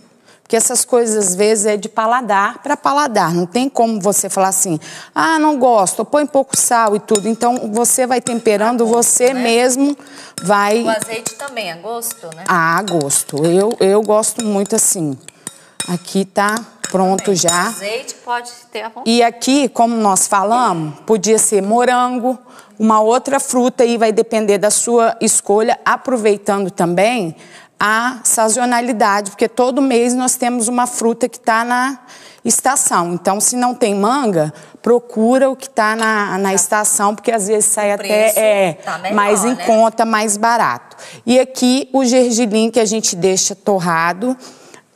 Porque essas coisas, às vezes, é de paladar para paladar. Não tem como você falar assim, ah, não gosto, põe pouco sal e tudo. Então, você vai temperando, gosto, você né? mesmo vai... O azeite também, a é gosto, né? Ah, a gosto. Eu, eu gosto muito assim. Aqui tá pronto Bem, já. Azeite pode ter a vontade. E aqui, como nós falamos, podia ser morango, uma outra fruta aí vai depender da sua escolha, aproveitando também a sazonalidade, porque todo mês nós temos uma fruta que está na estação. Então, se não tem manga, procura o que está na, na estação, porque às vezes sai até é, tá melhor, mais em né? conta, mais barato. E aqui o gergelim que a gente deixa torrado,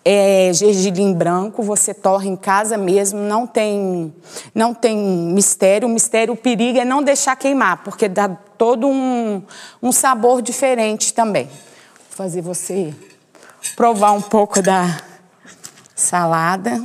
é, gergelim branco, você torra em casa mesmo, não tem, não tem mistério. O mistério, o perigo é não deixar queimar, porque dá todo um, um sabor diferente também fazer você provar um pouco da salada.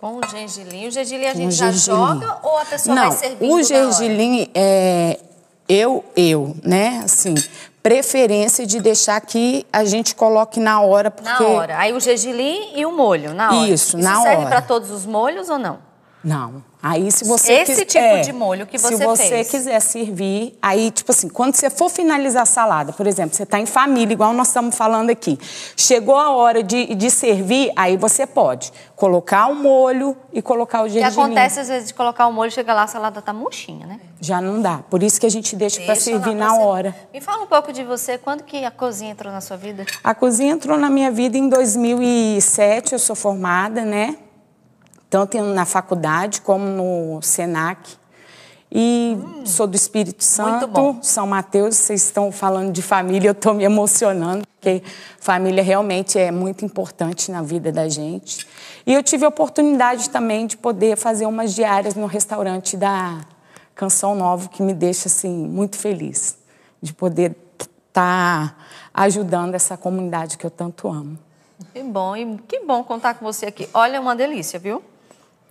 Com o gengilim. O gergelim a gente já joga ou a pessoa Não, vai servir? o gergelim é eu eu, né? Assim, preferência de deixar que a gente coloque na hora porque na hora. Aí o gergelim e o molho na hora. Isso, Isso na hora. Isso serve para todos os molhos ou não? Não. Aí se você Esse tipo é, de molho que você fez. Se você fez. quiser servir, aí tipo assim, quando você for finalizar a salada, por exemplo, você está em família, igual nós estamos falando aqui. Chegou a hora de, de servir, aí você pode colocar o molho e colocar o gergelim. O que acontece às vezes de colocar o molho, chega lá a salada tá murchinha, né? Já não dá. Por isso que a gente deixa, deixa para servir na você... hora. Me fala um pouco de você, quando que a cozinha entrou na sua vida? A cozinha entrou na minha vida em 2007, eu sou formada, né? tanto na faculdade como no SENAC. E hum, sou do Espírito Santo, São Mateus. Vocês estão falando de família, eu estou me emocionando, porque família realmente é muito importante na vida da gente. E eu tive a oportunidade também de poder fazer umas diárias no restaurante da Canção Nova, que me deixa assim muito feliz de poder estar tá ajudando essa comunidade que eu tanto amo. Que bom, e que bom contar com você aqui. Olha, é uma delícia, viu?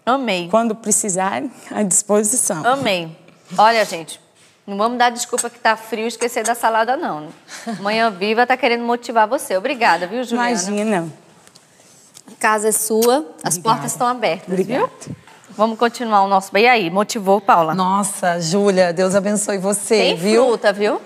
Amei. Quando precisar à disposição. Amei. Olha, gente, não vamos dar desculpa que tá frio e esquecer da salada, não. Manhã Viva tá querendo motivar você. Obrigada, viu, Juliana? Imagina. A casa é sua, as Obrigada. portas estão abertas, Obrigada. viu? Vamos continuar o nosso. E aí, motivou, Paula? Nossa, Júlia, Deus abençoe você, Tem viu? Tem fruta, viu?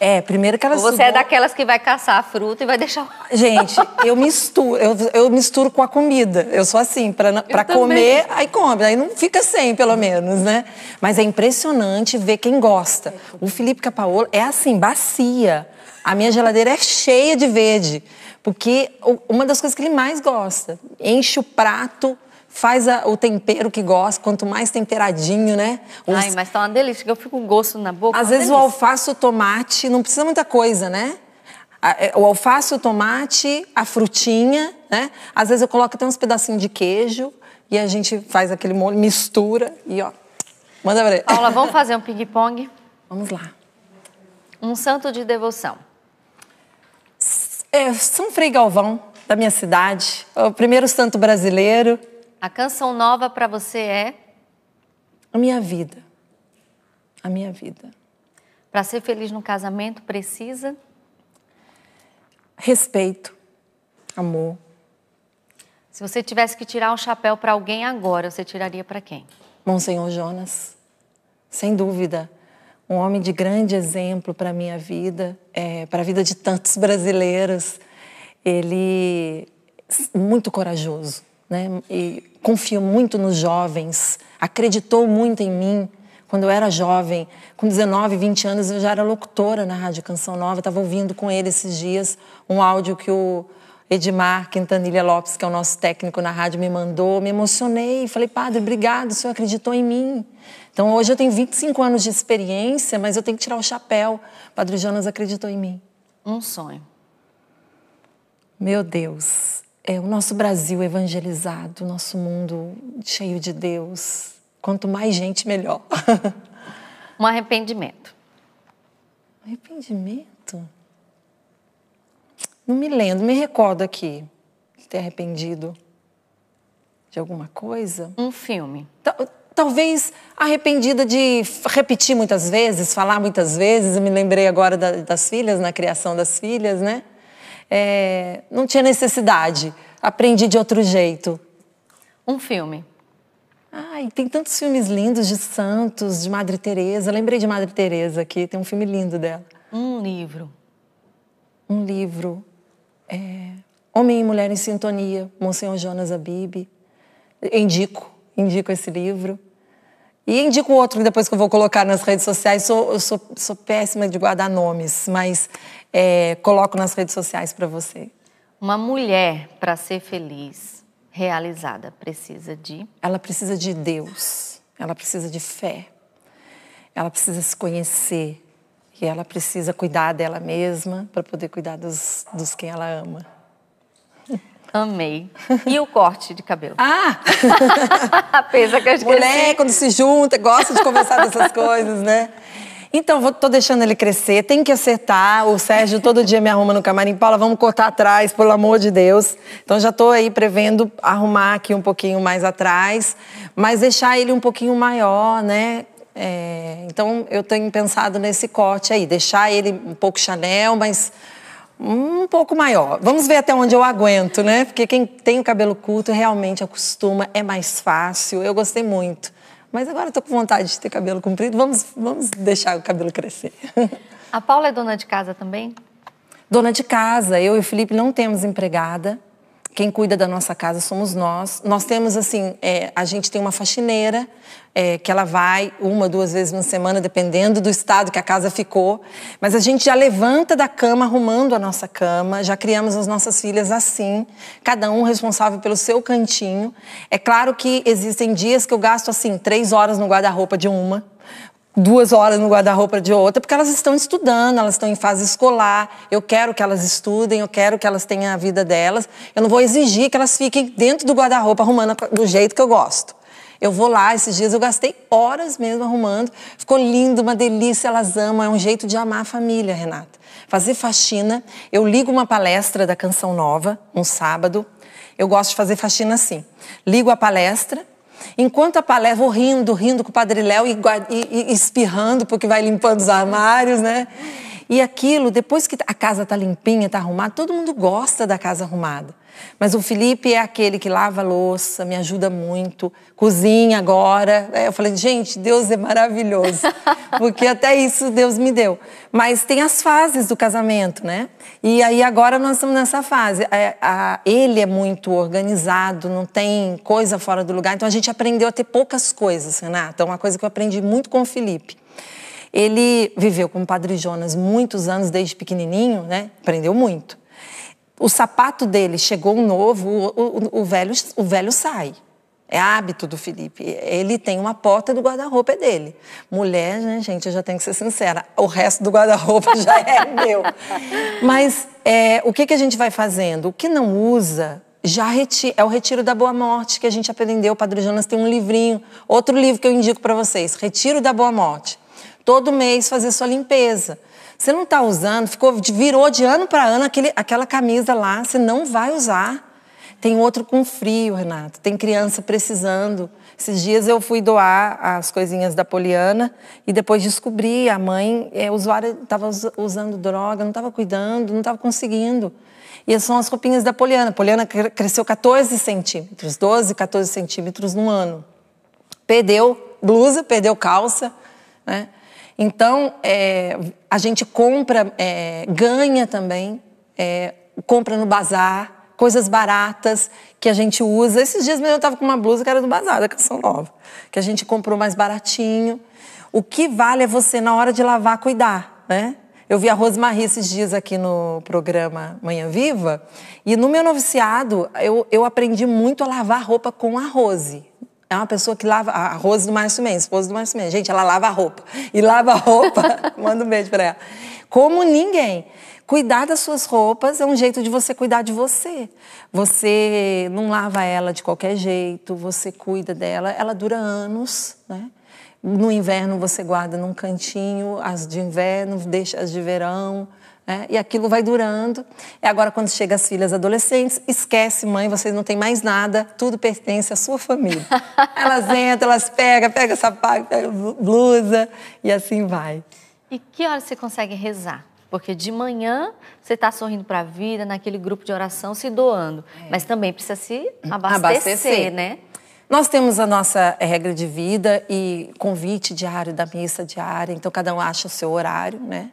É, primeiro que ela Ou você é daquelas que vai caçar a fruta e vai deixar. Gente, eu misturo, eu, eu misturo com a comida. Eu sou assim, para comer, aí come, aí não fica sem, pelo menos, né? Mas é impressionante ver quem gosta. O Felipe Capaolo é assim, bacia. A minha geladeira é cheia de verde, porque uma das coisas que ele mais gosta, enche o prato faz a, o tempero que gosta, quanto mais temperadinho, né? Os... Ai, mas tá uma delícia, eu fico com um gosto na boca. Às vezes o alface, o tomate, não precisa muita coisa, né? É, o alface, o tomate, a frutinha, né? Às vezes eu coloco até uns pedacinhos de queijo e a gente faz aquele molho, mistura e ó, manda ele. Paula, vamos *laughs* fazer um ping-pong? Vamos lá. Um santo de devoção. É São Frei Galvão, da minha cidade, é o primeiro santo brasileiro, a canção nova para você é? A minha vida. A minha vida. Para ser feliz no casamento, precisa? Respeito, amor. Se você tivesse que tirar um chapéu para alguém agora, você tiraria para quem? Monsenhor Jonas, sem dúvida. Um homem de grande exemplo para a minha vida, é, para a vida de tantos brasileiros. Ele muito corajoso, né? E confio muito nos jovens, acreditou muito em mim. Quando eu era jovem, com 19, 20 anos, eu já era locutora na Rádio Canção Nova, estava ouvindo com ele esses dias um áudio que o Edmar Quintanilha Lopes, que é o nosso técnico na rádio, me mandou. Me emocionei, falei, padre, obrigado, o senhor acreditou em mim. Então hoje eu tenho 25 anos de experiência, mas eu tenho que tirar o chapéu. Padre Jonas acreditou em mim. Um sonho. Meu Deus é, o nosso Brasil evangelizado, o nosso mundo cheio de Deus. Quanto mais gente, melhor. um arrependimento. *laughs* Arrependimento? Não me lembro, me recordo aqui de ter arrependido de alguma coisa. Um filme. Talvez arrependida de repetir muitas vezes, falar muitas vezes. Eu me lembrei agora das filhas, na criação das filhas, né? É, não tinha necessidade. Aprendi de outro jeito. Um filme. Ai, tem tantos filmes lindos de Santos, de Madre Teresa. Lembrei de Madre Teresa aqui, tem um filme lindo dela. Um livro. Um livro. É... Homem e Mulher em Sintonia, Monsenhor Jonas Abib. Indico, indico esse livro. E indico outro depois que eu vou colocar nas redes sociais. Sou, eu sou, sou péssima de guardar nomes, mas é, coloco nas redes sociais para você. Uma mulher, para ser feliz, realizada, precisa de? Ela precisa de Deus, ela precisa de fé, ela precisa se conhecer e ela precisa cuidar dela mesma para poder cuidar dos, dos quem ela ama. Amei. E o corte de cabelo? Ah! *laughs* Pensa que eu esqueci. Mulher, quando se junta, gosta de conversar dessas coisas, né? Então, vou, tô deixando ele crescer, tem que acertar. O Sérgio todo dia me arruma no camarim. Paula, vamos cortar atrás, pelo amor de Deus. Então, já tô aí prevendo arrumar aqui um pouquinho mais atrás, mas deixar ele um pouquinho maior, né? É, então, eu tenho pensado nesse corte aí, deixar ele um pouco Chanel, mas um pouco maior. Vamos ver até onde eu aguento, né? Porque quem tem o cabelo curto realmente acostuma, é mais fácil. Eu gostei muito. Mas agora estou com vontade de ter cabelo comprido. Vamos, vamos deixar o cabelo crescer. A Paula é dona de casa também? Dona de casa. Eu e o Felipe não temos empregada quem cuida da nossa casa somos nós. Nós temos, assim, é, a gente tem uma faxineira é, que ela vai uma, duas vezes na semana, dependendo do estado que a casa ficou. Mas a gente já levanta da cama arrumando a nossa cama, já criamos as nossas filhas assim, cada um responsável pelo seu cantinho. É claro que existem dias que eu gasto, assim, três horas no guarda-roupa de uma duas horas no guarda-roupa de outra, porque elas estão estudando, elas estão em fase escolar. Eu quero que elas estudem, eu quero que elas tenham a vida delas. Eu não vou exigir que elas fiquem dentro do guarda-roupa arrumando do jeito que eu gosto. Eu vou lá, esses dias eu gastei horas mesmo arrumando. Ficou lindo, uma delícia, elas amam. É um jeito de amar a família, Renata. Fazer faxina, eu ligo uma palestra da Canção Nova, um sábado. Eu gosto de fazer faxina assim. Ligo a palestra, Enquanto a palestra, vou rindo, rindo com o Padre Léo e, e, e espirrando, porque vai limpando os armários, né? E aquilo, depois que a casa está limpinha, está arrumada, todo mundo gosta da casa arrumada. Mas o Felipe é aquele que lava a louça, me ajuda muito, cozinha agora. É, eu falei, gente, Deus é maravilhoso, *laughs* porque até isso Deus me deu. Mas tem as fases do casamento, né? E aí agora nós estamos nessa fase. É, ele é muito organizado, não tem coisa fora do lugar. Então a gente aprendeu a ter poucas coisas, Renata. É uma coisa que eu aprendi muito com o Felipe. Ele viveu com o Padre Jonas muitos anos desde pequenininho, né? Aprendeu muito o sapato dele chegou um novo, o, o, o, velho, o velho sai. É hábito do Felipe. Ele tem uma porta do guarda-roupa é dele. Mulher, né, gente, eu já tenho que ser sincera. O resto do guarda-roupa já é *laughs* meu. Mas é, o que, que a gente vai fazendo? O que não usa já é o Retiro da Boa Morte que a gente aprendeu. O Padre Jonas tem um livrinho, outro livro que eu indico para vocês, Retiro da Boa Morte. Todo mês fazer sua limpeza. Você não está usando, ficou, virou de ano para ano aquele, aquela camisa lá, você não vai usar. Tem outro com frio, Renato. Tem criança precisando. Esses dias eu fui doar as coisinhas da Poliana e depois descobri a mãe é usuária estava usando droga, não estava cuidando, não estava conseguindo. E são as roupinhas da Poliana. A Poliana cresceu 14 centímetros, 12, 14 centímetros no ano. Perdeu blusa, perdeu calça, né? Então, é, a gente compra, é, ganha também, é, compra no bazar, coisas baratas que a gente usa. Esses dias mesmo eu estava com uma blusa que era do bazar, da Canção Nova, que a gente comprou mais baratinho. O que vale é você, na hora de lavar, cuidar, né? Eu vi a Rosmarie esses dias aqui no programa Manhã Viva, e no meu noviciado eu, eu aprendi muito a lavar roupa com a Rose é uma pessoa que lava. A Rose do Márcio Mendes, esposa do Márcio Mendes. Gente, ela lava a roupa. *laughs* E lava a roupa, *laughs* manda um beijo para ela. Como ninguém. Cuidar das suas roupas é um jeito de você cuidar de você. Você não lava ela de qualquer jeito, você cuida dela. Ela dura anos, né? No inverno você guarda num cantinho, as de inverno, deixa as de verão. Né? e aquilo vai durando. E agora, quando chega as filhas adolescentes, esquece, mãe, vocês não têm mais nada, tudo pertence à sua família. *laughs* elas entram, elas pegam, pegam sapato, pegam blusa e assim vai. E que hora você consegue rezar? Porque de manhã você está sorrindo para a vida, naquele grupo de oração, se doando. É. Mas também precisa se uhum. abastecer, abastecer, né? Nós temos a nossa é, regra de vida e convite diário da missa diária, então cada um acha o seu horário, né?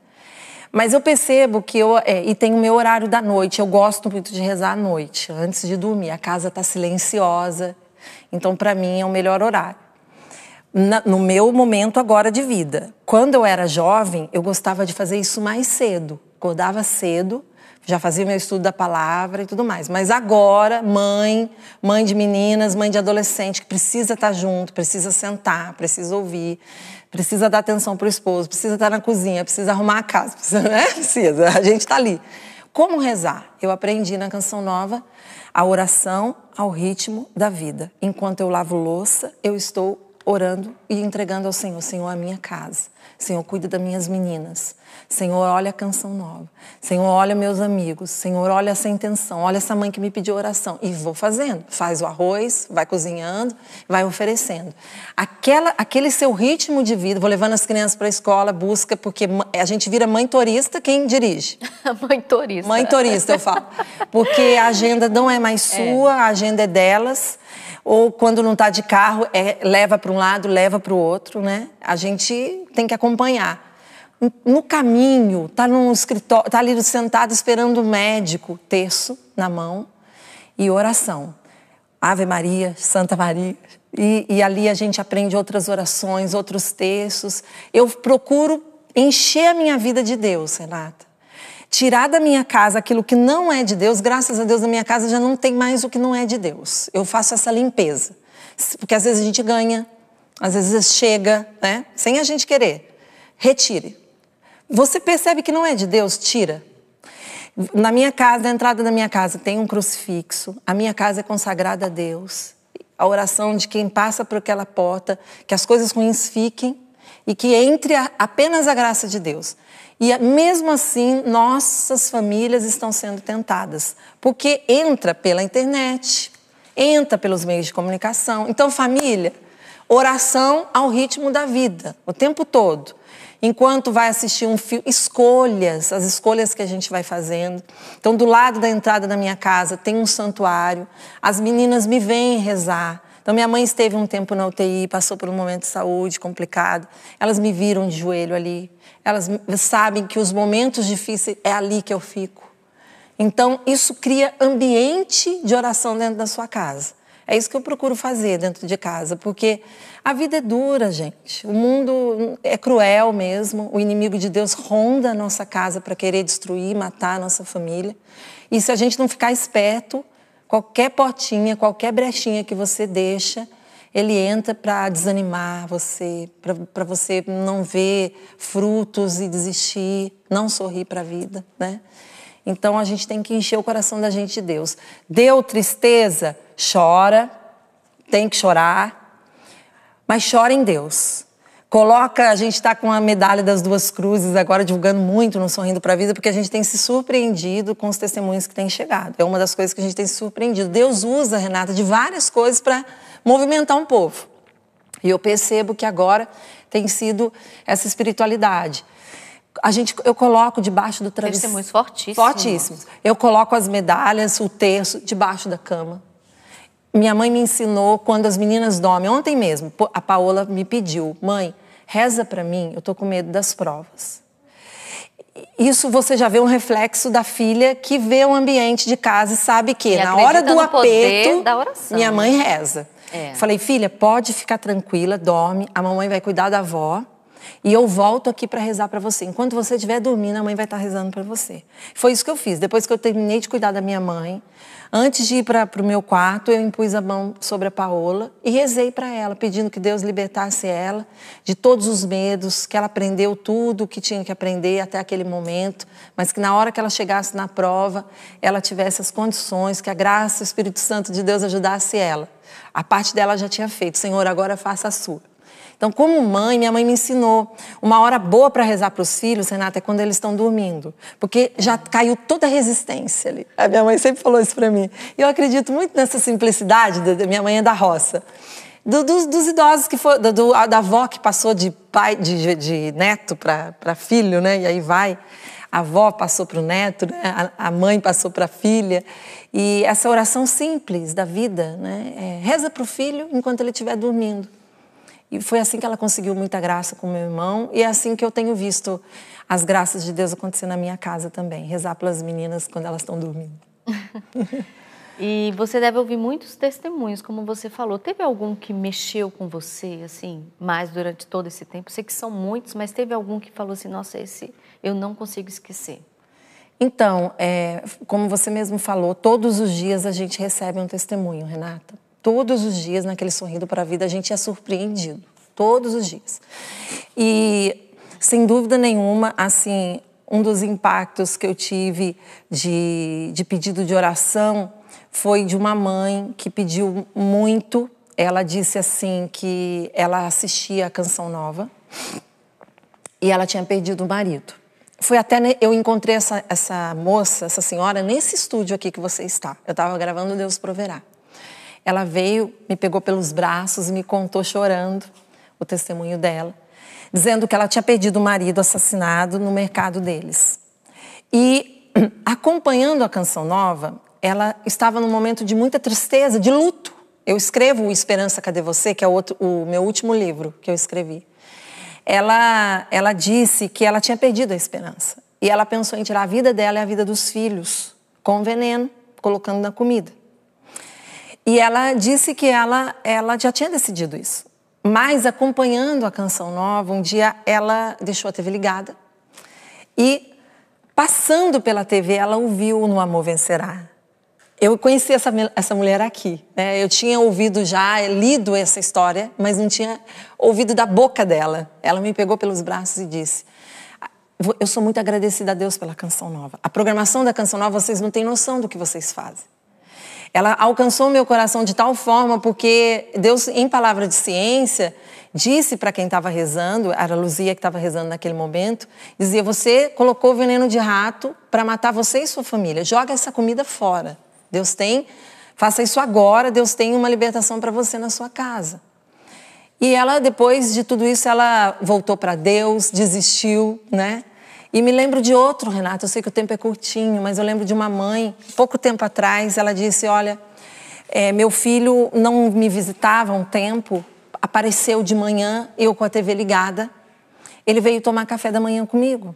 Mas eu percebo que eu. É, e tem o meu horário da noite. Eu gosto muito de rezar à noite, antes de dormir. A casa está silenciosa. Então, para mim, é o melhor horário. Na, no meu momento agora de vida. Quando eu era jovem, eu gostava de fazer isso mais cedo. Acordava cedo já fazia meu estudo da palavra e tudo mais. Mas agora, mãe, mãe de meninas, mãe de adolescente, que precisa estar tá junto, precisa sentar, precisa ouvir, precisa dar atenção para o esposo, precisa estar tá na cozinha, precisa arrumar a casa, *laughs* precisa, né? precisa. A gente está ali. Como rezar? Eu aprendi na canção nova a oração ao ritmo da vida. Enquanto eu lavo louça, eu estou orando e entregando ao Senhor. Senhor, a minha casa. Senhor, cuida das minhas meninas. Senhor, olha a canção nova. Senhor, olha meus amigos. Senhor, olha essa intenção. Olha essa mãe que me pediu oração. E vou fazendo. Faz o arroz, vai cozinhando, vai oferecendo. Aquela, aquele seu ritmo de vida, vou levando as crianças para a escola, busca, porque a gente vira mãe turista quem dirige. *laughs* mãe turista. Mãe turista, eu falo. Porque a agenda não é mais é. sua, é. a agenda é delas ou quando não está de carro, é, leva para um lado, leva para o outro, né? A gente tem que acompanhar no caminho, está tá ali sentado esperando o médico, terço na mão e oração. Ave Maria, Santa Maria. E, e ali a gente aprende outras orações, outros textos. Eu procuro encher a minha vida de Deus, Renata. Tirar da minha casa aquilo que não é de Deus, graças a Deus na minha casa já não tem mais o que não é de Deus. Eu faço essa limpeza. Porque às vezes a gente ganha, às vezes chega, né? Sem a gente querer. Retire você percebe que não é de Deus, tira. Na minha casa, na entrada da minha casa, tem um crucifixo. A minha casa é consagrada a Deus. A oração de quem passa por aquela porta, que as coisas ruins fiquem e que entre a, apenas a graça de Deus. E mesmo assim, nossas famílias estão sendo tentadas, porque entra pela internet, entra pelos meios de comunicação. Então, família, oração ao ritmo da vida, o tempo todo enquanto vai assistir um filme, escolhas, as escolhas que a gente vai fazendo. Então, do lado da entrada da minha casa tem um santuário, as meninas me vêm rezar. Então, minha mãe esteve um tempo na UTI, passou por um momento de saúde complicado. Elas me viram de joelho ali. Elas sabem que os momentos difíceis é ali que eu fico. Então, isso cria ambiente de oração dentro da sua casa. É isso que eu procuro fazer dentro de casa, porque a vida é dura, gente. O mundo é cruel mesmo. O inimigo de Deus ronda a nossa casa para querer destruir, matar a nossa família. E se a gente não ficar esperto, qualquer portinha, qualquer brechinha que você deixa, ele entra para desanimar você, para você não ver frutos e desistir, não sorrir para a vida, né? Então a gente tem que encher o coração da gente de Deus. Deu tristeza? chora, tem que chorar, mas chora em Deus. Coloca, a gente está com a medalha das duas cruzes agora, divulgando muito no Sorrindo para a Vida, porque a gente tem se surpreendido com os testemunhos que têm chegado. É uma das coisas que a gente tem se surpreendido. Deus usa, Renata, de várias coisas para movimentar um povo. E eu percebo que agora tem sido essa espiritualidade a gente, eu coloco debaixo do travesseiro. Testemunhos fortíssimos. Fortíssimos. Eu coloco as medalhas, o terço, debaixo da cama minha mãe me ensinou quando as meninas dormem. Ontem mesmo, a Paola me pediu, mãe, reza para mim, eu tô com medo das provas. Isso você já vê um reflexo da filha que vê o ambiente de casa e sabe que e na hora do aperto, minha mãe né? reza. É. Falei, filha, pode ficar tranquila, dorme, a mamãe vai cuidar da avó e eu volto aqui para rezar para você. Enquanto você estiver dormindo, a mãe vai estar tá rezando para você. Foi isso que eu fiz. Depois que eu terminei de cuidar da minha mãe, Antes de ir para o meu quarto, eu impus a mão sobre a Paola e rezei para ela, pedindo que Deus libertasse ela de todos os medos, que ela aprendeu tudo o que tinha que aprender até aquele momento, mas que na hora que ela chegasse na prova, ela tivesse as condições, que a graça e o Espírito Santo de Deus ajudasse ela. A parte dela já tinha feito, Senhor, agora faça a sua. Então, como mãe, minha mãe me ensinou. Uma hora boa para rezar para os filhos, Renata, é quando eles estão dormindo. Porque já caiu toda a resistência ali. A minha mãe sempre falou isso para mim. E eu acredito muito nessa simplicidade da minha mãe é da roça. Do, dos idosos que foram, do, da avó que passou de pai, de, de neto para filho, né? E aí vai. A avó passou para o neto, né? a, a mãe passou para a filha. E essa oração simples da vida, né? É, reza para o filho enquanto ele estiver dormindo. E foi assim que ela conseguiu muita graça com meu irmão e é assim que eu tenho visto as graças de Deus acontecer na minha casa também. Rezar pelas meninas quando elas estão dormindo. *laughs* e você deve ouvir muitos testemunhos, como você falou. Teve algum que mexeu com você, assim, mais durante todo esse tempo? Sei que são muitos, mas teve algum que falou assim: nossa, esse eu não consigo esquecer. Então, é, como você mesmo falou, todos os dias a gente recebe um testemunho, Renata todos os dias naquele sorrindo para a vida, a gente é surpreendido, todos os dias. E sem dúvida nenhuma, assim, um dos impactos que eu tive de, de pedido de oração foi de uma mãe que pediu muito. Ela disse assim que ela assistia a Canção Nova e ela tinha perdido o marido. Foi até eu encontrei essa, essa moça, essa senhora, nesse estúdio aqui que você está. Eu estava gravando Deus Proverá. Ela veio, me pegou pelos braços e me contou chorando o testemunho dela, dizendo que ela tinha perdido o marido assassinado no mercado deles. E *clears throat* acompanhando a canção nova, ela estava num momento de muita tristeza, de luto. Eu escrevo o Esperança Cadê Você, que é outro, o meu último livro que eu escrevi. Ela, ela disse que ela tinha perdido a esperança. E ela pensou em tirar a vida dela e a vida dos filhos, com veneno, colocando na comida. E ela disse que ela, ela já tinha decidido isso. Mas acompanhando a canção nova, um dia ela deixou a TV ligada e passando pela TV ela ouviu No Amor Vencerá. Eu conheci essa, essa mulher aqui. Né? Eu tinha ouvido já, lido essa história, mas não tinha ouvido da boca dela. Ela me pegou pelos braços e disse: ah, Eu sou muito agradecida a Deus pela canção nova. A programação da canção nova, vocês não têm noção do que vocês fazem ela alcançou meu coração de tal forma porque Deus, em palavra de ciência, disse para quem estava rezando, era a Luzia que estava rezando naquele momento, dizia: "Você colocou veneno de rato para matar você e sua família. Joga essa comida fora. Deus tem, faça isso agora. Deus tem uma libertação para você na sua casa." E ela depois de tudo isso, ela voltou para Deus, desistiu, né? E me lembro de outro, Renato, eu sei que o tempo é curtinho, mas eu lembro de uma mãe, pouco tempo atrás, ela disse: Olha, é, meu filho não me visitava há um tempo, apareceu de manhã, eu com a TV ligada, ele veio tomar café da manhã comigo.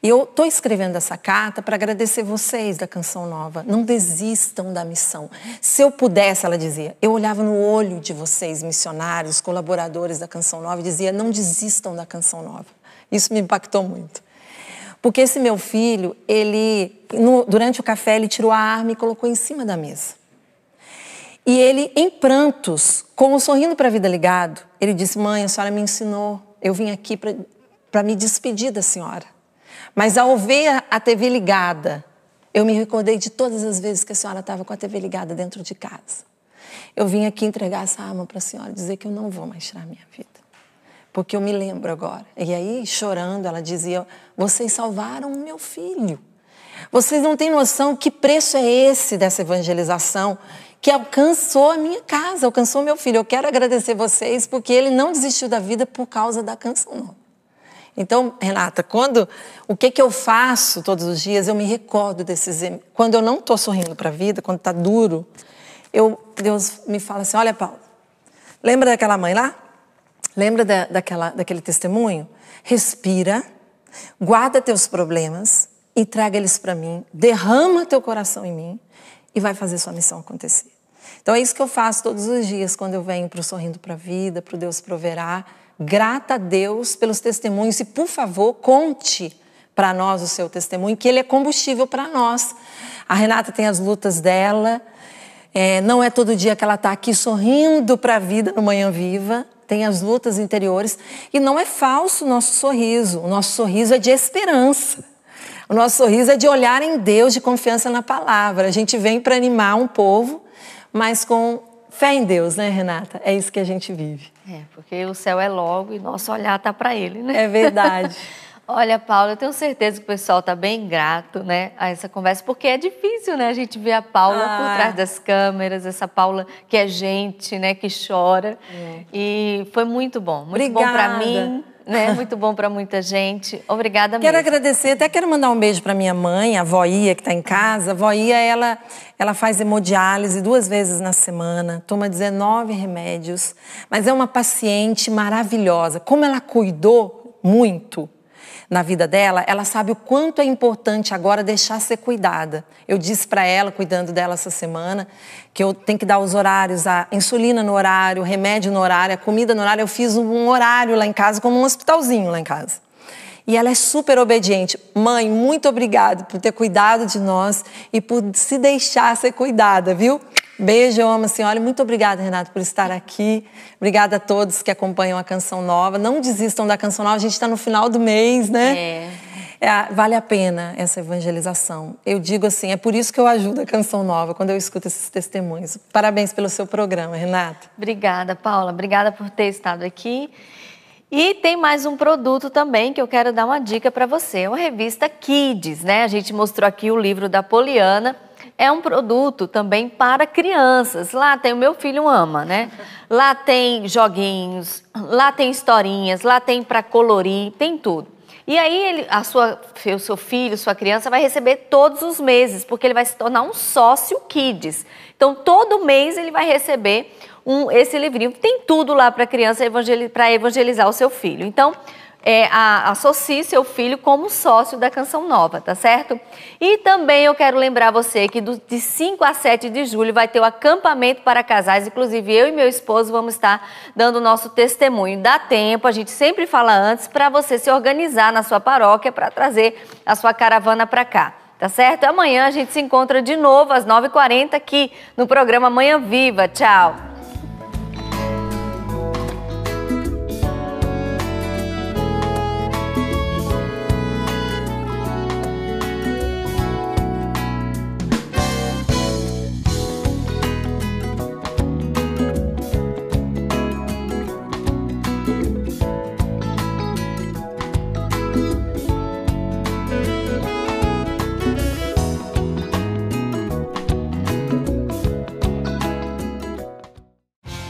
E eu estou escrevendo essa carta para agradecer vocês da Canção Nova. Não desistam da missão. Se eu pudesse, ela dizia, eu olhava no olho de vocês, missionários, colaboradores da Canção Nova, e dizia: não desistam da Canção Nova. Isso me impactou muito. Porque esse meu filho, ele no, durante o café ele tirou a arma e colocou em cima da mesa. E ele, em prantos, com o sorrindo para a vida ligado, ele disse: Mãe, a senhora me ensinou. Eu vim aqui para me despedir da senhora. Mas ao ver a TV ligada, eu me recordei de todas as vezes que a senhora estava com a TV ligada dentro de casa. Eu vim aqui entregar essa arma para a senhora, dizer que eu não vou mais tirar minha vida porque eu me lembro agora. E aí, chorando, ela dizia: Vocês salvaram o meu filho. Vocês não têm noção que preço é esse dessa evangelização que alcançou a minha casa, alcançou meu filho. Eu quero agradecer vocês porque ele não desistiu da vida por causa da canção Então, Renata, quando o que que eu faço todos os dias? Eu me recordo desses quando eu não estou sorrindo para a vida, quando está duro, eu Deus me fala assim: Olha, Paulo, lembra daquela mãe lá? Lembra da, daquela, daquele testemunho? Respira, guarda teus problemas, entrega eles para mim, derrama teu coração em mim e vai fazer sua missão acontecer. Então é isso que eu faço todos os dias quando eu venho para o Sorrindo para a Vida, para o Deus Proverá. Grata a Deus pelos testemunhos e, por favor, conte para nós o seu testemunho, que ele é combustível para nós. A Renata tem as lutas dela. É, não é todo dia que ela está aqui sorrindo para a vida no Manhã Viva, tem as lutas interiores. E não é falso o nosso sorriso. O nosso sorriso é de esperança. O nosso sorriso é de olhar em Deus, de confiança na palavra. A gente vem para animar um povo, mas com fé em Deus, né, Renata? É isso que a gente vive. É, porque o céu é logo e nosso olhar está para Ele, né? É verdade. *laughs* Olha, Paula, eu tenho certeza que o pessoal está bem grato né, a essa conversa, porque é difícil né, a gente ver a Paula ah. por trás das câmeras, essa Paula que é gente, né, que chora. É. E foi muito bom, muito Obrigada. bom para mim. Né? Muito bom para muita gente. Obrigada quero mesmo. Quero agradecer, até quero mandar um beijo para minha mãe, a Voia, que está em casa. A Voia, ela, ela faz hemodiálise duas vezes na semana, toma 19 remédios, mas é uma paciente maravilhosa. Como ela cuidou muito na vida dela, ela sabe o quanto é importante agora deixar ser cuidada. Eu disse para ela, cuidando dela essa semana, que eu tenho que dar os horários, a insulina no horário, o remédio no horário, a comida no horário. Eu fiz um horário lá em casa, como um hospitalzinho lá em casa. E ela é super obediente. Mãe, muito obrigada por ter cuidado de nós e por se deixar ser cuidada, viu? Beijo, eu amo a senhora. Muito obrigada, Renato, por estar aqui. Obrigada a todos que acompanham a Canção Nova. Não desistam da Canção Nova, a gente está no final do mês, né? É. é. Vale a pena essa evangelização. Eu digo assim, é por isso que eu ajudo a Canção Nova, quando eu escuto esses testemunhos. Parabéns pelo seu programa, Renato. Obrigada, Paula. Obrigada por ter estado aqui. E tem mais um produto também que eu quero dar uma dica para você. É uma revista Kids, né? A gente mostrou aqui o livro da Poliana é um produto também para crianças. Lá tem o meu filho ama, né? Lá tem joguinhos, lá tem historinhas, lá tem para colorir, tem tudo. E aí ele, a sua, o seu filho, sua criança vai receber todos os meses, porque ele vai se tornar um sócio Kids. Então todo mês ele vai receber um, esse livrinho. Tem tudo lá para criança para evangelizar o seu filho. Então é, a, associe seu filho como sócio da Canção Nova, tá certo? E também eu quero lembrar você que do, de 5 a 7 de julho vai ter o acampamento para casais, inclusive eu e meu esposo vamos estar dando o nosso testemunho. Dá tempo, a gente sempre fala antes, para você se organizar na sua paróquia para trazer a sua caravana para cá. Tá certo? Amanhã a gente se encontra de novo às 9h40 aqui no programa Manhã Viva. Tchau!